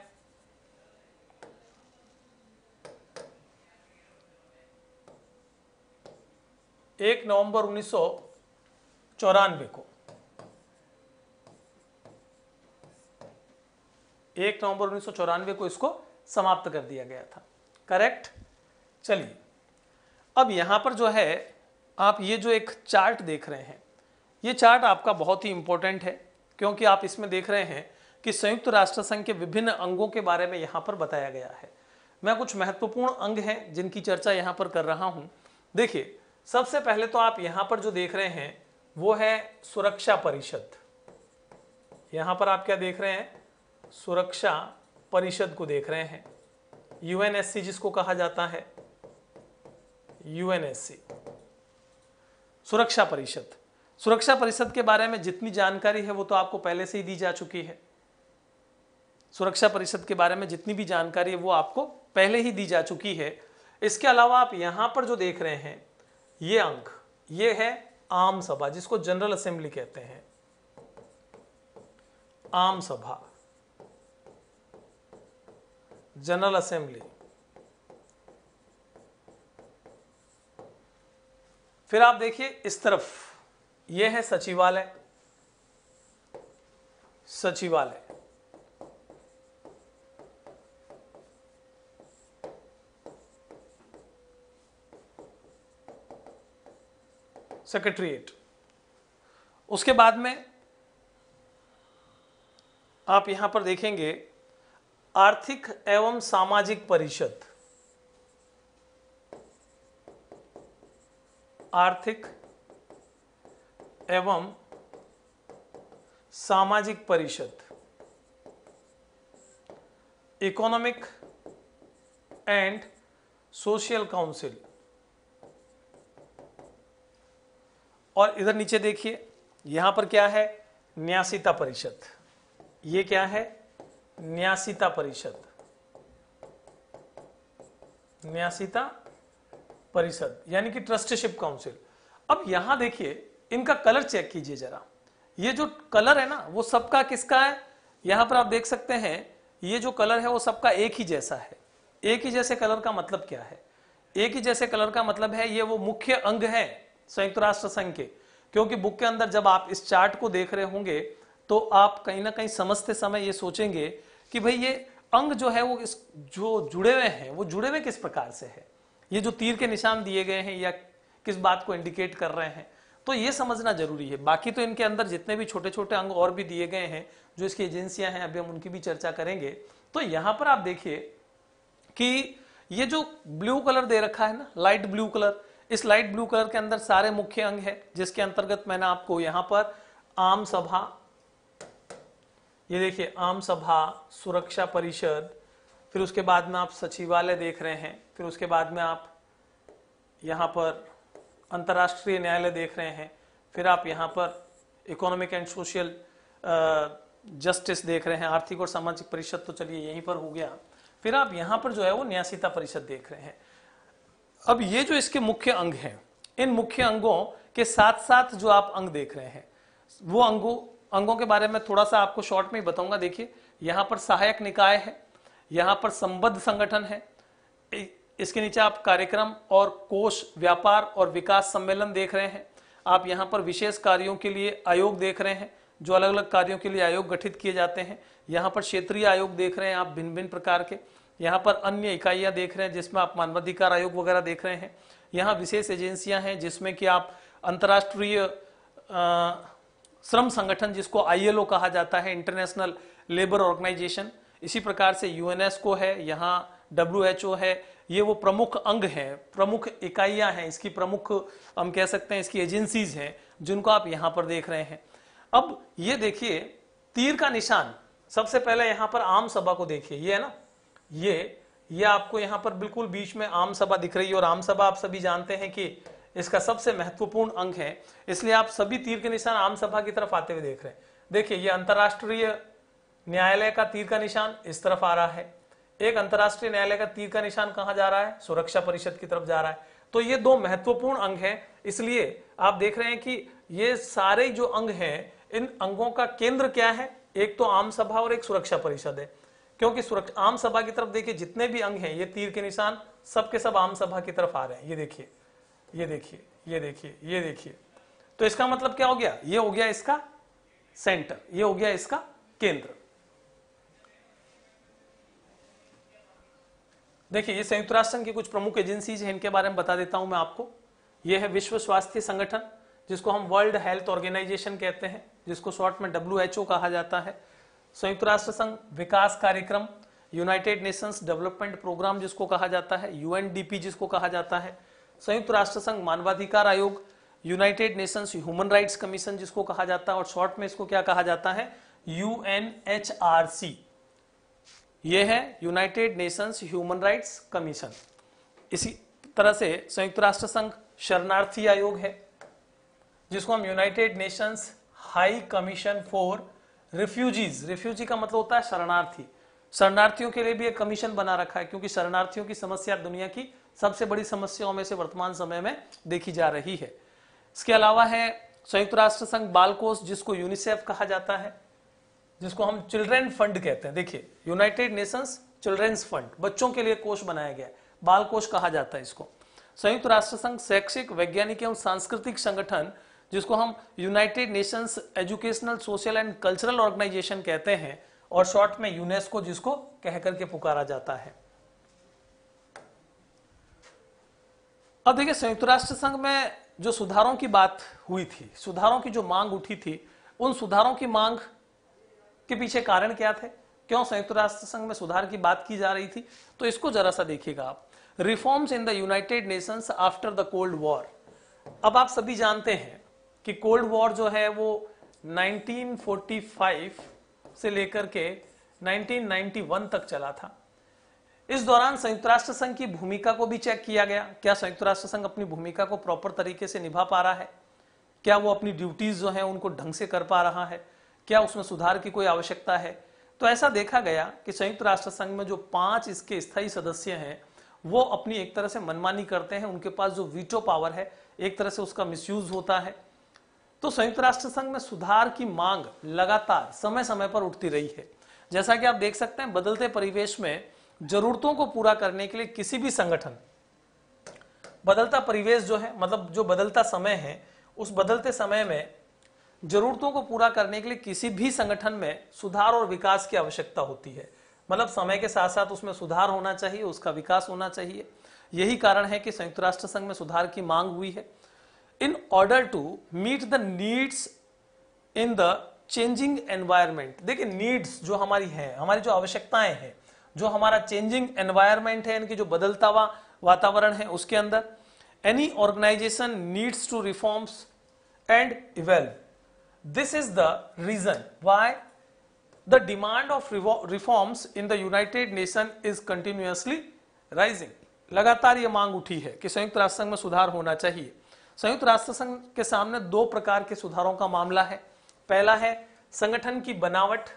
एक नवंबर उन्नीस चौरानवे को एक नवंबर उन्नीस चौरानवे को इसको समाप्त कर दिया गया था करेक्ट चलिए अब यहां पर जो है आप ये जो एक चार्ट देख रहे हैं ये चार्ट आपका बहुत ही इंपॉर्टेंट है क्योंकि आप इसमें देख रहे हैं कि संयुक्त राष्ट्र संघ के विभिन्न अंगों के बारे में यहाँ पर बताया गया है मैं कुछ महत्वपूर्ण अंग हैं जिनकी चर्चा यहाँ पर कर रहा हूँ देखिए सबसे पहले तो आप यहाँ पर जो देख रहे हैं वो है सुरक्षा परिषद यहाँ पर आप क्या देख रहे हैं सुरक्षा परिषद को देख रहे हैं यूएनएससी जिसको कहा जाता है यूएनएससी सुरक्षा परिषद सुरक्षा परिषद के बारे में जितनी जानकारी है वो तो आपको पहले से ही दी जा चुकी है सुरक्षा परिषद के बारे में जितनी भी जानकारी है वो आपको पहले ही दी जा चुकी है इसके अलावा आप यहां पर जो देख रहे हैं ये अंक ये है आम सभा जिसको जनरल असेंबली कहते हैं आम सभा जनरल असेंबली फिर आप देखिए इस तरफ ये है सचिवालय सचिवालय सेक्रेटरीट उसके बाद में आप यहां पर देखेंगे आर्थिक एवं सामाजिक परिषद आर्थिक एवं सामाजिक परिषद इकोनॉमिक एंड सोशल काउंसिल और इधर नीचे देखिए यहां पर क्या है न्यासिता परिषद ये क्या है न्यासिता परिषद न्यासिता परिषद यानी कि ट्रस्टशिप काउंसिल अब यहां देखिए इनका कलर चेक कीजिए जरा ये जो कलर है ना वो सबका किसका है यहां पर आप देख सकते हैं ये जो कलर है वो सबका एक ही जैसा है एक ही जैसे कलर का मतलब क्या है एक ही जैसे कलर का मतलब है ये वो मुख्य अंग है संयुक्त राष्ट्र संघ के क्योंकि बुक के अंदर जब आप इस चार्ट को देख रहे होंगे तो आप कहीं ना कहीं समझते समय ये सोचेंगे कि भाई ये अंग जो है वो इस जो जुड़े हुए हैं वो जुड़े हुए किस प्रकार से है ये जो तीर के निशान दिए गए हैं या किस बात को इंडिकेट कर रहे हैं तो ये समझना जरूरी है बाकी तो इनके अंदर जितने भी छोटे छोटे अंग और भी दिए गए हैं जो इसकी एजेंसियां हैं अभी हम उनकी भी चर्चा करेंगे तो यहां पर आप देखिए कि ये जो ब्लू कलर दे रखा है ना लाइट ब्लू कलर इस लाइट ब्लू कलर के अंदर सारे मुख्य अंग है जिसके अंतर्गत मैंने आपको यहां पर आम सभा ये देखिए आम सभा सुरक्षा परिषद फिर उसके बाद में आप सचिवालय देख रहे हैं फिर उसके बाद में आप यहां पर अंतर्राष्ट्रीय न्यायालय देख रहे हैं फिर आप यहाँ पर इकोनॉमिक एंड सोशल जस्टिस देख रहे हैं आर्थिक और सामाजिक परिषद तो चलिए यहीं पर हो गया फिर आप यहाँ पर जो है वो न्यासिता परिषद देख रहे हैं अब ये जो इसके मुख्य अंग हैं इन मुख्य अंगों के साथ साथ जो आप अंग देख रहे हैं वो अंगों अंगों के बारे में थोड़ा सा आपको शॉर्ट में ही बताऊंगा देखिए यहाँ पर सहायक निकाय है यहाँ पर संबद्ध संगठन है इसके नीचे आप कार्यक्रम और कोष व्यापार और विकास सम्मेलन देख रहे हैं आप यहाँ पर विशेष कार्यों के लिए आयोग देख रहे हैं जो अलग अलग कार्यों के लिए आयोग गठित किए जाते हैं यहाँ पर क्षेत्रीय आयोग देख रहे हैं आप भिन्न भिन्न प्रकार के यहाँ पर अन्य इकाइयाँ देख रहे हैं जिसमें आप मानवाधिकार आयोग वगैरह देख रहे हैं यहाँ विशेष एजेंसियाँ हैं जिसमें कि आप अंतर्राष्ट्रीय श्रम संगठन जिसको आई कहा जाता है इंटरनेशनल लेबर ऑर्गेनाइजेशन इसी प्रकार से यूएनएस को है यहाँ डब्ल्यू है ये वो प्रमुख अंग हैं प्रमुख इकाइयां हैं इसकी प्रमुख हम कह सकते हैं इसकी एजेंसीज हैं जिनको आप यहां पर देख रहे हैं अब ये देखिए तीर का निशान सबसे पहले यहां पर आम सभा को देखिए ये है ना ये ये आपको यहां पर बिल्कुल बीच में आम सभा दिख रही है और आम सभा आप सभी जानते हैं कि इसका सबसे महत्वपूर्ण अंग है इसलिए आप सभी तीर के निशान आम सभा की तरफ आते हुए देख रहे हैं देखिए ये अंतर्राष्ट्रीय न्यायालय का तीर का निशान इस तरफ आ रहा है एक अंतर्राष्ट्रीय न्यायालय का तीर का निशान कहां जा रहा है सुरक्षा परिषद की तरफ जा रहा है तो ये दो महत्वपूर्ण अंग हैं इसलिए आप देख रहे हैं कि ये सारे जो अंग हैं इन अंगों का केंद्र क्या है एक तो आम सभा और एक सुरक्षा परिषद है क्योंकि सुरक्षा आम सभा की तरफ देखिए जितने भी अंग हैं ये तीर के निशान सबके सब आम सभा की तरफ आ रहे हैं ये देखिए ये देखिए ये देखिए ये देखिए तो इसका मतलब क्या हो गया ये हो गया इसका सेंटर ये हो गया इसका केंद्र देखिए ये संयुक्त राष्ट्र संघ की कुछ प्रमुख एजेंसीज हैं इनके बारे में बता देता हूं मैं आपको ये है विश्व स्वास्थ्य संगठन जिसको हम वर्ल्ड हेल्थ ऑर्गेनाइजेशन कहते हैं जिसको शॉर्ट में डब्ल्यू कहा जाता है संयुक्त राष्ट्र संघ विकास कार्यक्रम यूनाइटेड नेशंस डेवलपमेंट प्रोग्राम जिसको कहा जाता है यूएनडीपी जिसको कहा जाता है संयुक्त राष्ट्र संघ मानवाधिकार आयोग United Nations Human Rights Commission जिसको कहा जाता है और शॉर्ट में इसको क्या कहा जाता है यूएनएचआरसी ये है United Nations Human Rights Commission इसी तरह से संयुक्त राष्ट्र संघ शरणार्थी आयोग है जिसको हम United Nations High Commission for refugees refugee का मतलब होता है शरणार्थी शरणार्थियों के लिए भी एक कमीशन बना रखा है क्योंकि शरणार्थियों की समस्या दुनिया की सबसे बड़ी समस्याओं में से वर्तमान समय में देखी जा रही है इसके अलावा है संयुक्त राष्ट्र संघ बाल कोष जिसको यूनिसेफ कहा जाता है जिसको हम चिल्ड्रेन फंड कहते हैं देखिए यूनाइटेड नेशंस चिल्ड्रेंस फंड बच्चों के लिए कोष बनाया गया है बाल कोष कहा जाता है इसको संयुक्त राष्ट्र संघ शैक्षिक वैज्ञानिक एवं सांस्कृतिक संगठन जिसको हम United Nations educational social and cultural organisation कहते हैं और शॉर्ट में यूनेस्को जिसको कहकर के पुकारा जाता है अब देखिए संयुक्त राष्ट्र संघ में जो सुधारों की बात हुई थी सुधारों की जो मांग उठी थी उन सुधारों की मांग के पीछे कारण क्या थे क्यों संयुक्त राष्ट्र संघ में सुधार की बात की जा रही थी तो इसको जरा सा देखिएगा आप reforms in the United Nations after the cold war अब आप सभी जानते हैं कि कोल्ड वॉर जो है वो 1945 से लेकर के 1991 तक चला था इस दौरान संयुक्त राष्ट्र संघ की भूमिका को भी चेक किया गया क्या संयुक्त राष्ट्र संघ अपनी भूमिका को प्रॉपर तरीके से निभा पा रहा है क्या वो अपनी ड्यूटीज जो है उनको ढंग से कर पा रहा है क्या उसमें सुधार की कोई आवश्यकता है तो ऐसा देखा गया कि संयुक्त राष्ट्र संघ में जो पांच इसके स्थायी सदस्य हैं वो अपनी एक तरह से मनमानी करते हैं उनके पास जो वीटो पावर है एक तरह से उसका मिस होता है तो संयुक्त राष्ट्र संघ में सुधार की मांग लगातार समय समय पर उठती रही है जैसा कि आप देख सकते हैं बदलते परिवेश में जरूरतों को पूरा करने के लिए किसी भी संगठन बदलता परिवेश जो है मतलब जो बदलता समय है उस बदलते समय में जरूरतों को पूरा करने के लिए किसी भी संगठन में सुधार और विकास की आवश्यकता होती है मतलब समय के साथ साथ उसमें सुधार होना चाहिए उसका विकास होना चाहिए यही कारण है कि संयुक्त राष्ट्र संघ में सुधार की मांग हुई है in order to meet the needs in the changing environment देखिए नीड्स जो हमारी है हमारी जो आवश्यकताएं हैं जो हमारा चेंजिंग एनवायरमेंट है इनकी जो बदलता हुआ वातावरण है उसके अंदर any organisation needs to reforms and evolve This is the reason why the demand of reforms in the United Nation is continuously rising. लगातार ये मांग उठी है कि संयुक्त राष्ट्र संघ में सुधार होना चाहिए संयुक्त राष्ट्र संघ के सामने दो प्रकार के सुधारों का मामला है पहला है संगठन की बनावट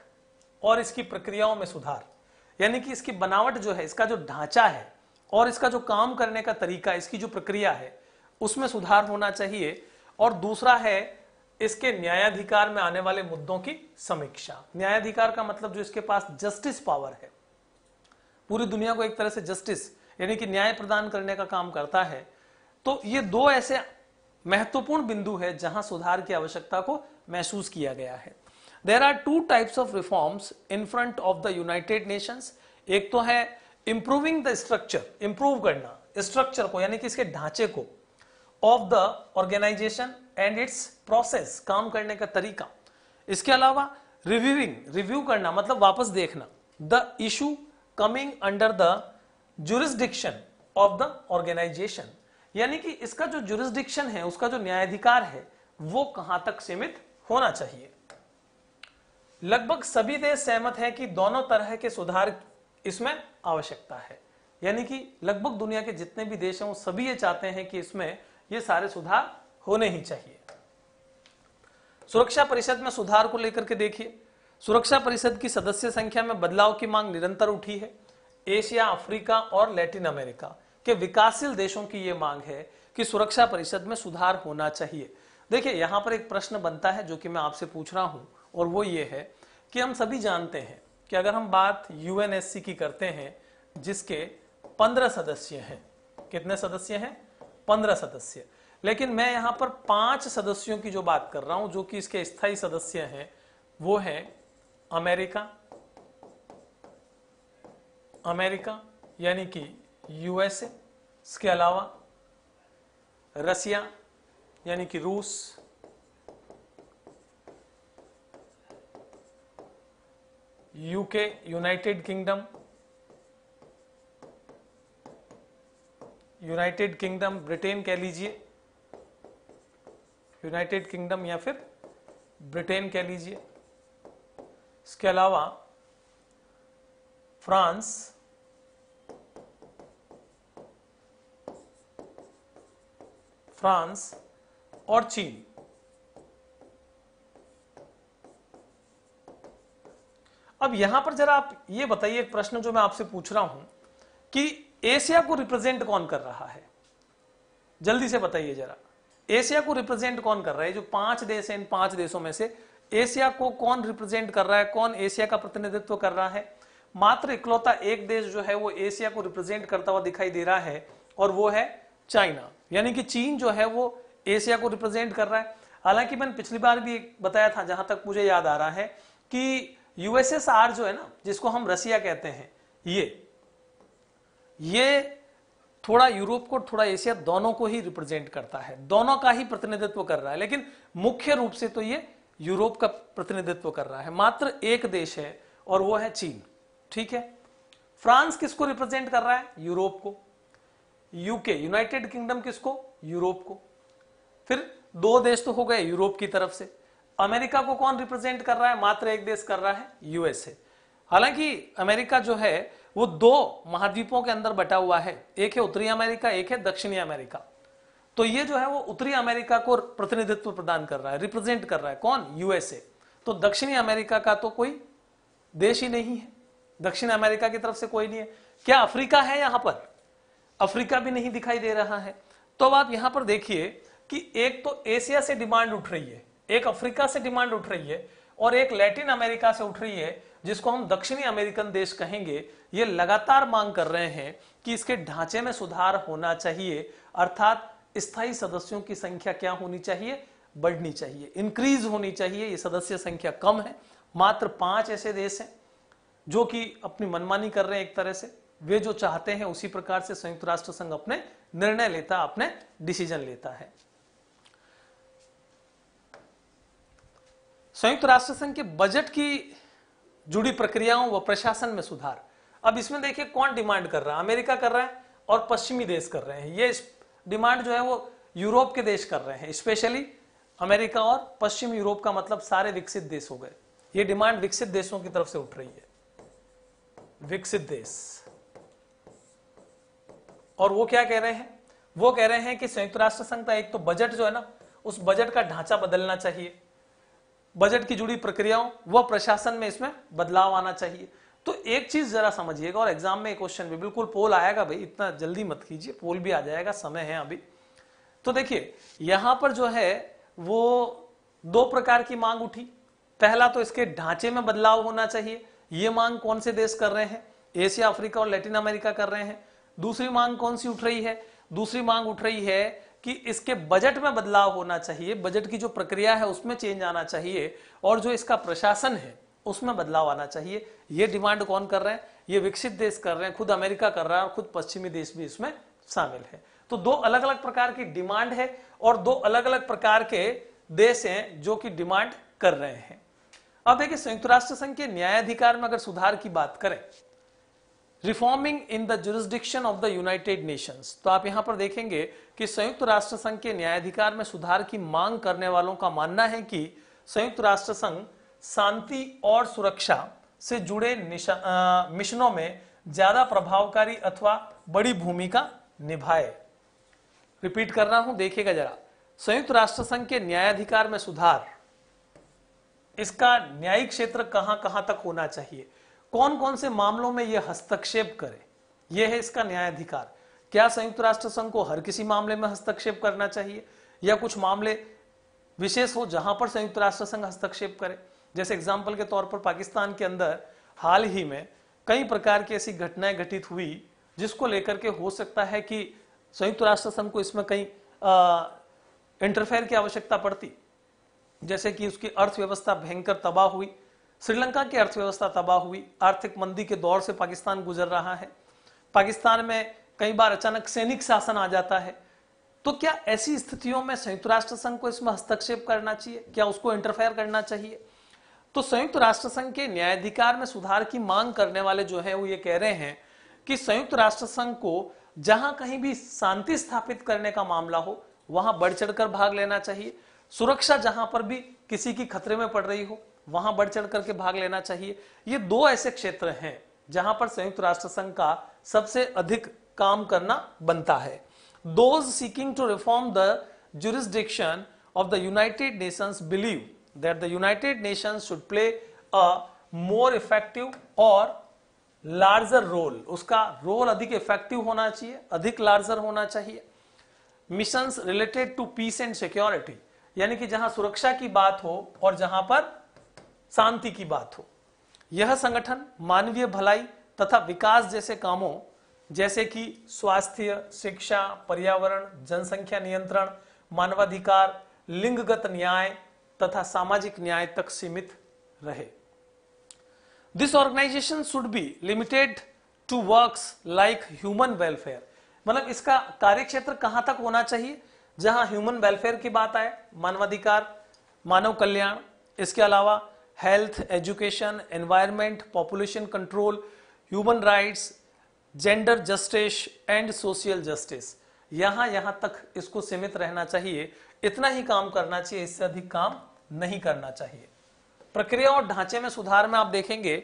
और इसकी प्रक्रियाओं में सुधार यानी कि इसकी बनावट जो है इसका जो ढांचा है और इसका जो काम करने का तरीका इसकी जो प्रक्रिया है उसमें सुधार होना चाहिए और दूसरा है इसके न्यायाधिकार में आने वाले मुद्दों की समीक्षा न्यायाधिकार का मतलब जो इसके पास जस्टिस पावर है पूरी दुनिया को एक तरह से जस्टिस यानी कि न्याय प्रदान करने का काम करता है तो ये दो ऐसे महत्वपूर्ण बिंदु है जहां सुधार की आवश्यकता को महसूस किया गया है there are two types of reforms in front of the United Nations एक तो है इंप्रूविंग द स्ट्रक्चर इंप्रूव करना स्ट्रक्चर को यानी कि इसके ढांचे को of the organisation and its process काम करने का तरीका इसके अलावा रिव्यूइंग रिव्यू करना मतलब वापस देखना the issue coming under the jurisdiction of the organisation यानी कि इसका जो जुरिस्डिक्शन है उसका जो न्यायाधिकार है वो कहां तक सीमित होना चाहिए लगभग सभी देश सहमत हैं कि दोनों तरह के सुधार इसमें आवश्यकता है यानी कि लगभग दुनिया के जितने भी देश हैं वो सभी ये चाहते हैं कि इसमें ये सारे सुधार होने ही चाहिए सुरक्षा परिषद में सुधार को लेकर के देखिए सुरक्षा परिषद की सदस्य संख्या में बदलाव की मांग निरंतर उठी है एशिया अफ्रीका और लैटिन अमेरिका के विकासशील देशों की यह मांग है कि सुरक्षा परिषद में सुधार होना चाहिए देखिए यहां पर एक प्रश्न बनता है जो कि मैं आपसे पूछ रहा हूं और वो ये है कि हम सभी जानते हैं कि अगर हम बात यूएनएससी की करते हैं जिसके पंद्रह सदस्य हैं कितने सदस्य हैं पंद्रह सदस्य लेकिन मैं यहां पर पांच सदस्यों की जो बात कर रहा हूं जो कि इसके स्थायी सदस्य हैं वो है अमेरिका अमेरिका यानी कि यूएसए इसके अलावा रसिया यानी कि रूस UK United Kingdom United Kingdom Britain कह लीजिए यूनाइटेड किंगडम या फिर ब्रिटेन कह लीजिए इसके अलावा फ्रांस फ्रांस और चीन अब यहां पर जरा आप ये बताइए एक प्रश्न जो मैं आपसे पूछ रहा हूं कि एशिया को रिप्रेजेंट कौन कर रहा है जल्दी से बताइए जरा एशिया को रिप्रेजेंट कौन कर रहा है जो पांच देश है इन पांच देशों में से एशिया को कौन रिप्रेजेंट कर रहा है कौन एशिया का प्रतिनिधित्व कर रहा है मात्र इकलौता एक देश जो है वो एशिया को रिप्रेजेंट करता हुआ दिखाई दे रहा है और वो है चाइना यानी कि चीन जो है वो एशिया को रिप्रेजेंट कर रहा है हालांकि मैंने पिछली बार भी बताया था जहां तक मुझे याद आ रहा है कि यूएसएसआर जो है ना जिसको हम रसिया कहते हैं ये ये थोड़ा यूरोप को थोड़ा एशिया दोनों को ही रिप्रेजेंट करता है दोनों का ही प्रतिनिधित्व कर रहा है लेकिन मुख्य रूप से तो ये यूरोप का प्रतिनिधित्व कर रहा है मात्र एक देश है और वो है चीन ठीक है फ्रांस किसको रिप्रेजेंट कर रहा है यूरोप को यूके यूनाइटेड किंगडम किसको यूरोप को फिर दो देश तो हो गए यूरोप की तरफ से अमेरिका को कौन रिप्रेजेंट कर रहा है मात्र एक देश कर रहा है यूएसए हालांकि अमेरिका जो है वो दो महाद्वीपों के अंदर बटा हुआ है एक है उत्तरी अमेरिका एक है दक्षिणी अमेरिका तो ये जो है वो उत्तरी अमेरिका को प्रतिनिधित्व प्रदान कर रहा है रिप्रेजेंट कर रहा है कौन यूएसए तो दक्षिणी अमेरिका का तो कोई देश ही नहीं है दक्षिण अमेरिका की तरफ से कोई नहीं है क्या अफ्रीका है यहां पर अफ्रीका भी नहीं दिखाई दे रहा है तो अब आप यहां पर देखिए कि एक तो एशिया से डिमांड उठ रही है एक अफ्रीका से डिमांड उठ रही है और एक लैटिन अमेरिका से उठ रही है जिसको हम दक्षिणी अमेरिकन देश कहेंगे ये लगातार मांग कर रहे हैं कि इसके ढांचे में सुधार होना चाहिए अर्थात स्थायी सदस्यों की संख्या क्या होनी चाहिए बढ़नी चाहिए इंक्रीज होनी चाहिए ये सदस्य संख्या कम है मात्र पांच ऐसे देश हैं जो कि अपनी मनमानी कर रहे हैं एक तरह से वे जो चाहते हैं उसी प्रकार से संयुक्त राष्ट्र संघ अपने निर्णय लेता अपने डिसीजन लेता है संयुक्त राष्ट्र संघ के बजट की जुड़ी प्रक्रियाओं व प्रशासन में सुधार अब इसमें देखिए कौन डिमांड कर रहा है अमेरिका कर रहा है और पश्चिमी देश कर रहे हैं ये डिमांड जो है वो यूरोप के देश कर रहे हैं स्पेशली अमेरिका और पश्चिम यूरोप का मतलब सारे विकसित देश हो गए ये डिमांड विकसित देशों की तरफ से उठ रही है विकसित देश और वो क्या कह रहे हैं वो कह रहे हैं कि संयुक्त राष्ट्र संघ का एक तो बजट जो है ना उस बजट का ढांचा बदलना चाहिए बजट की जुड़ी प्रक्रियाओं व प्रशासन में इसमें बदलाव आना चाहिए तो एक चीज जरा समझिएगा और एग्जाम में क्वेश्चन भी बिल्कुल पोल आएगा भाई इतना जल्दी मत कीजिए पोल भी आ जाएगा समय है अभी तो देखिए यहां पर जो है वो दो प्रकार की मांग उठी पहला तो इसके ढांचे में बदलाव होना चाहिए ये मांग कौन से देश कर रहे हैं एशिया अफ्रीका और लैटिन अमेरिका कर रहे हैं दूसरी मांग कौन सी उठ रही है दूसरी मांग उठ रही है कि इसके बजट में बदलाव होना चाहिए बजट की जो प्रक्रिया है उसमें चेंज आना चाहिए और जो इसका प्रशासन है उसमें बदलाव आना चाहिए ये डिमांड कौन कर रहे हैं ये विकसित देश कर रहे हैं खुद अमेरिका कर रहा है और खुद पश्चिमी देश भी इसमें शामिल है तो दो अलग अलग प्रकार की डिमांड है और दो अलग अलग प्रकार के देश हैं जो कि डिमांड कर रहे हैं अब देखिए संयुक्त राष्ट्र संघ के न्यायाधिकार में अगर सुधार की बात करें reforming in the jurisdiction of the United Nations तो आप यहां पर देखेंगे कि संयुक्त राष्ट्र संघ के न्यायाधिकार में सुधार की मांग करने वालों का मानना है कि संयुक्त राष्ट्र संघ शांति और सुरक्षा से जुड़े मिशनों में ज्यादा प्रभावकारी अथवा बड़ी भूमिका निभाए रिपीट कर रहा हूं देखिएगा जरा संयुक्त राष्ट्र संघ के न्यायाधिकार में सुधार इसका न्यायिक क्षेत्र कहां कहां तक होना चाहिए कौन कौन से मामलों में यह हस्तक्षेप करे यह है इसका न्यायाधिकार क्या संयुक्त राष्ट्र संघ को हर किसी मामले में हस्तक्षेप करना चाहिए या कुछ मामले विशेष हो जहां पर संयुक्त राष्ट्र संघ हस्तक्षेप करे जैसे एग्जाम्पल के तौर पर पाकिस्तान के अंदर हाल ही में कई प्रकार की ऐसी घटनाएं घटित हुई जिसको लेकर के हो सकता है कि संयुक्त राष्ट्र संघ को इसमें कहीं इंटरफेयर की आवश्यकता पड़ती जैसे कि उसकी अर्थव्यवस्था भयंकर तबाह हुई श्रीलंका की अर्थव्यवस्था तबाह हुई आर्थिक मंदी के दौर से पाकिस्तान गुजर रहा है पाकिस्तान में कई बार अचानक सैनिक शासन आ जाता है तो क्या ऐसी स्थितियों में संयुक्त राष्ट्र संघ को इसमें हस्तक्षेप करना चाहिए क्या उसको इंटरफेयर करना चाहिए तो संयुक्त राष्ट्र संघ के न्यायाधिकार में सुधार की मांग करने वाले जो है वो ये कह रहे हैं कि संयुक्त राष्ट्र संघ को जहां कहीं भी शांति स्थापित करने का मामला हो वहां बढ़ चढ़कर भाग लेना चाहिए सुरक्षा जहां पर भी किसी की खतरे में पड़ रही हो वहां बढ़ चढ़ करके भाग लेना चाहिए ये दो ऐसे क्षेत्र हैं जहां पर संयुक्त राष्ट्र संघ का सबसे अधिक काम करना बनता है those seeking to reform the jurisdiction of the United Nations believe that the United Nations should play a more effective or larger role उसका रोल अधिक इफेक्टिव होना चाहिए अधिक लार्जर होना चाहिए mission related to peace and security यानी कि जहां सुरक्षा की बात हो और जहां पर शांति की बात हो यह संगठन मानवीय भलाई तथा विकास जैसे कामों जैसे कि स्वास्थ्य शिक्षा पर्यावरण जनसंख्या नियंत्रण मानवाधिकार लिंगगत न्याय तथा सामाजिक न्याय तक सीमित रहे this organization should be limited to work like human welfare मतलब इसका कार्य क्षेत्र कहां तक होना चाहिए जहां ह्यूमन वेलफेयर की बात आए मानवाधिकार मानव कल्याण इसके अलावा health education environment population control human rights gender justice and social justice यहां यहां तक इसको सीमित रहना चाहिए इतना ही काम करना चाहिए इससे अधिक काम नहीं करना चाहिए प्रक्रिया और ढांचे में सुधार में आप देखेंगे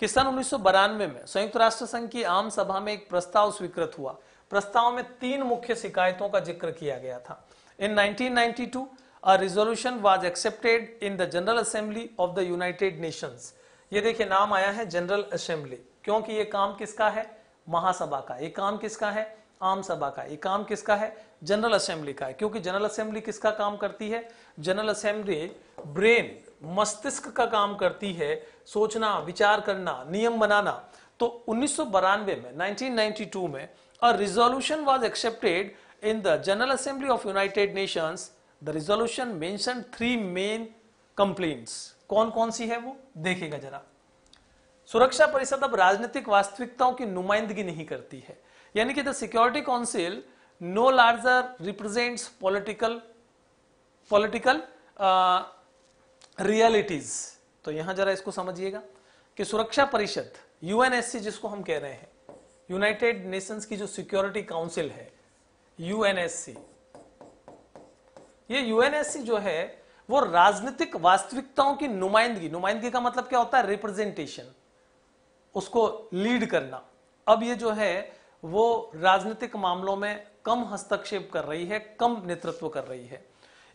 कि सन उन्नीस में संयुक्त राष्ट्र संघ की आम सभा में एक प्रस्ताव स्वीकृत हुआ प्रस्ताव में तीन मुख्य शिकायतों का जिक्र किया गया था in 1992 a resolution was accepted in the general assembly of the United Nations ये देखिए नाम आया है जनरल असेंबली क्योंकि ये काम किसका है महासभा का ये काम किसका है आम सभा का ये काम किसका है जनरल असेंबली का है क्योंकि जनरल असेंबली किसका काम करती है जनरल असेंबली ब्रेन मस्तिष्क का काम करती है सोचना विचार करना नियम बनाना तो उन्नीस में 1992 में a resolution was accepted in the general assembly of United Nations the resolution mention three main complaints. कौन कौन सी है वो देखेगा जरा सुरक्षा परिषद अब राजनीतिक वास्तविकताओं की नुमाइंदगी नहीं करती है यानी कि the security council no larger represents political political realities uh, तो यहां जरा इसको समझिएगा कि सुरक्षा परिषद यूएनएससी जिसको हम कह रहे हैं यूनाइटेड नेशंस की जो सिक्योरिटी काउंसिल है यूएनएससी ये यूएनएससी जो है वो राजनीतिक वास्तविकताओं की नुमाइंदगी नुमाइंदगी का मतलब क्या होता है रिप्रेजेंटेशन उसको लीड करना अब ये जो है वो राजनीतिक मामलों में कम हस्तक्षेप कर रही है कम नेतृत्व कर रही है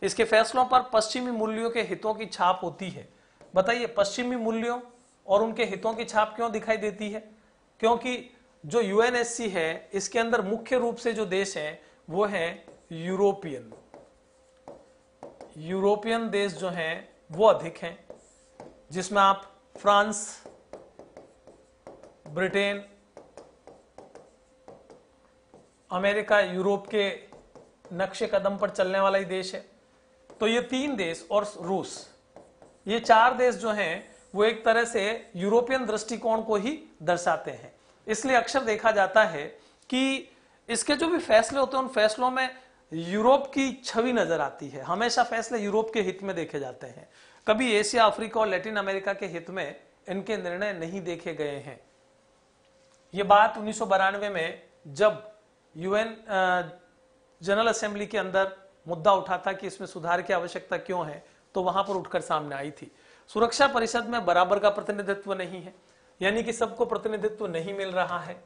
इसके फैसलों पर पश्चिमी मूल्यों के हितों की छाप होती है बताइए पश्चिमी मूल्यों और उनके हितों की छाप क्यों दिखाई देती है क्योंकि जो यूएनएससी है इसके अंदर मुख्य रूप से जो देश है वो है यूरोपियन यूरोपियन देश जो हैं वो अधिक हैं जिसमें आप फ्रांस ब्रिटेन अमेरिका यूरोप के नक्शे कदम पर चलने वाला ही देश है तो ये तीन देश और रूस ये चार देश जो हैं वो एक तरह से यूरोपियन दृष्टिकोण को ही दर्शाते हैं इसलिए अक्सर देखा जाता है कि इसके जो भी फैसले होते हैं उन फैसलों में यूरोप की छवि नजर आती है हमेशा फैसले यूरोप के हित में देखे जाते हैं कभी एशिया अफ्रीका और लैटिन अमेरिका के हित में इनके निर्णय नहीं देखे गए हैं ये बात उन्नीस में जब यूएन जनरल असेंबली के अंदर मुद्दा उठा था कि इसमें सुधार की आवश्यकता क्यों है तो वहां पर उठकर सामने आई थी सुरक्षा परिषद में बराबर का प्रतिनिधित्व नहीं है यानी कि सबको प्रतिनिधित्व नहीं मिल रहा है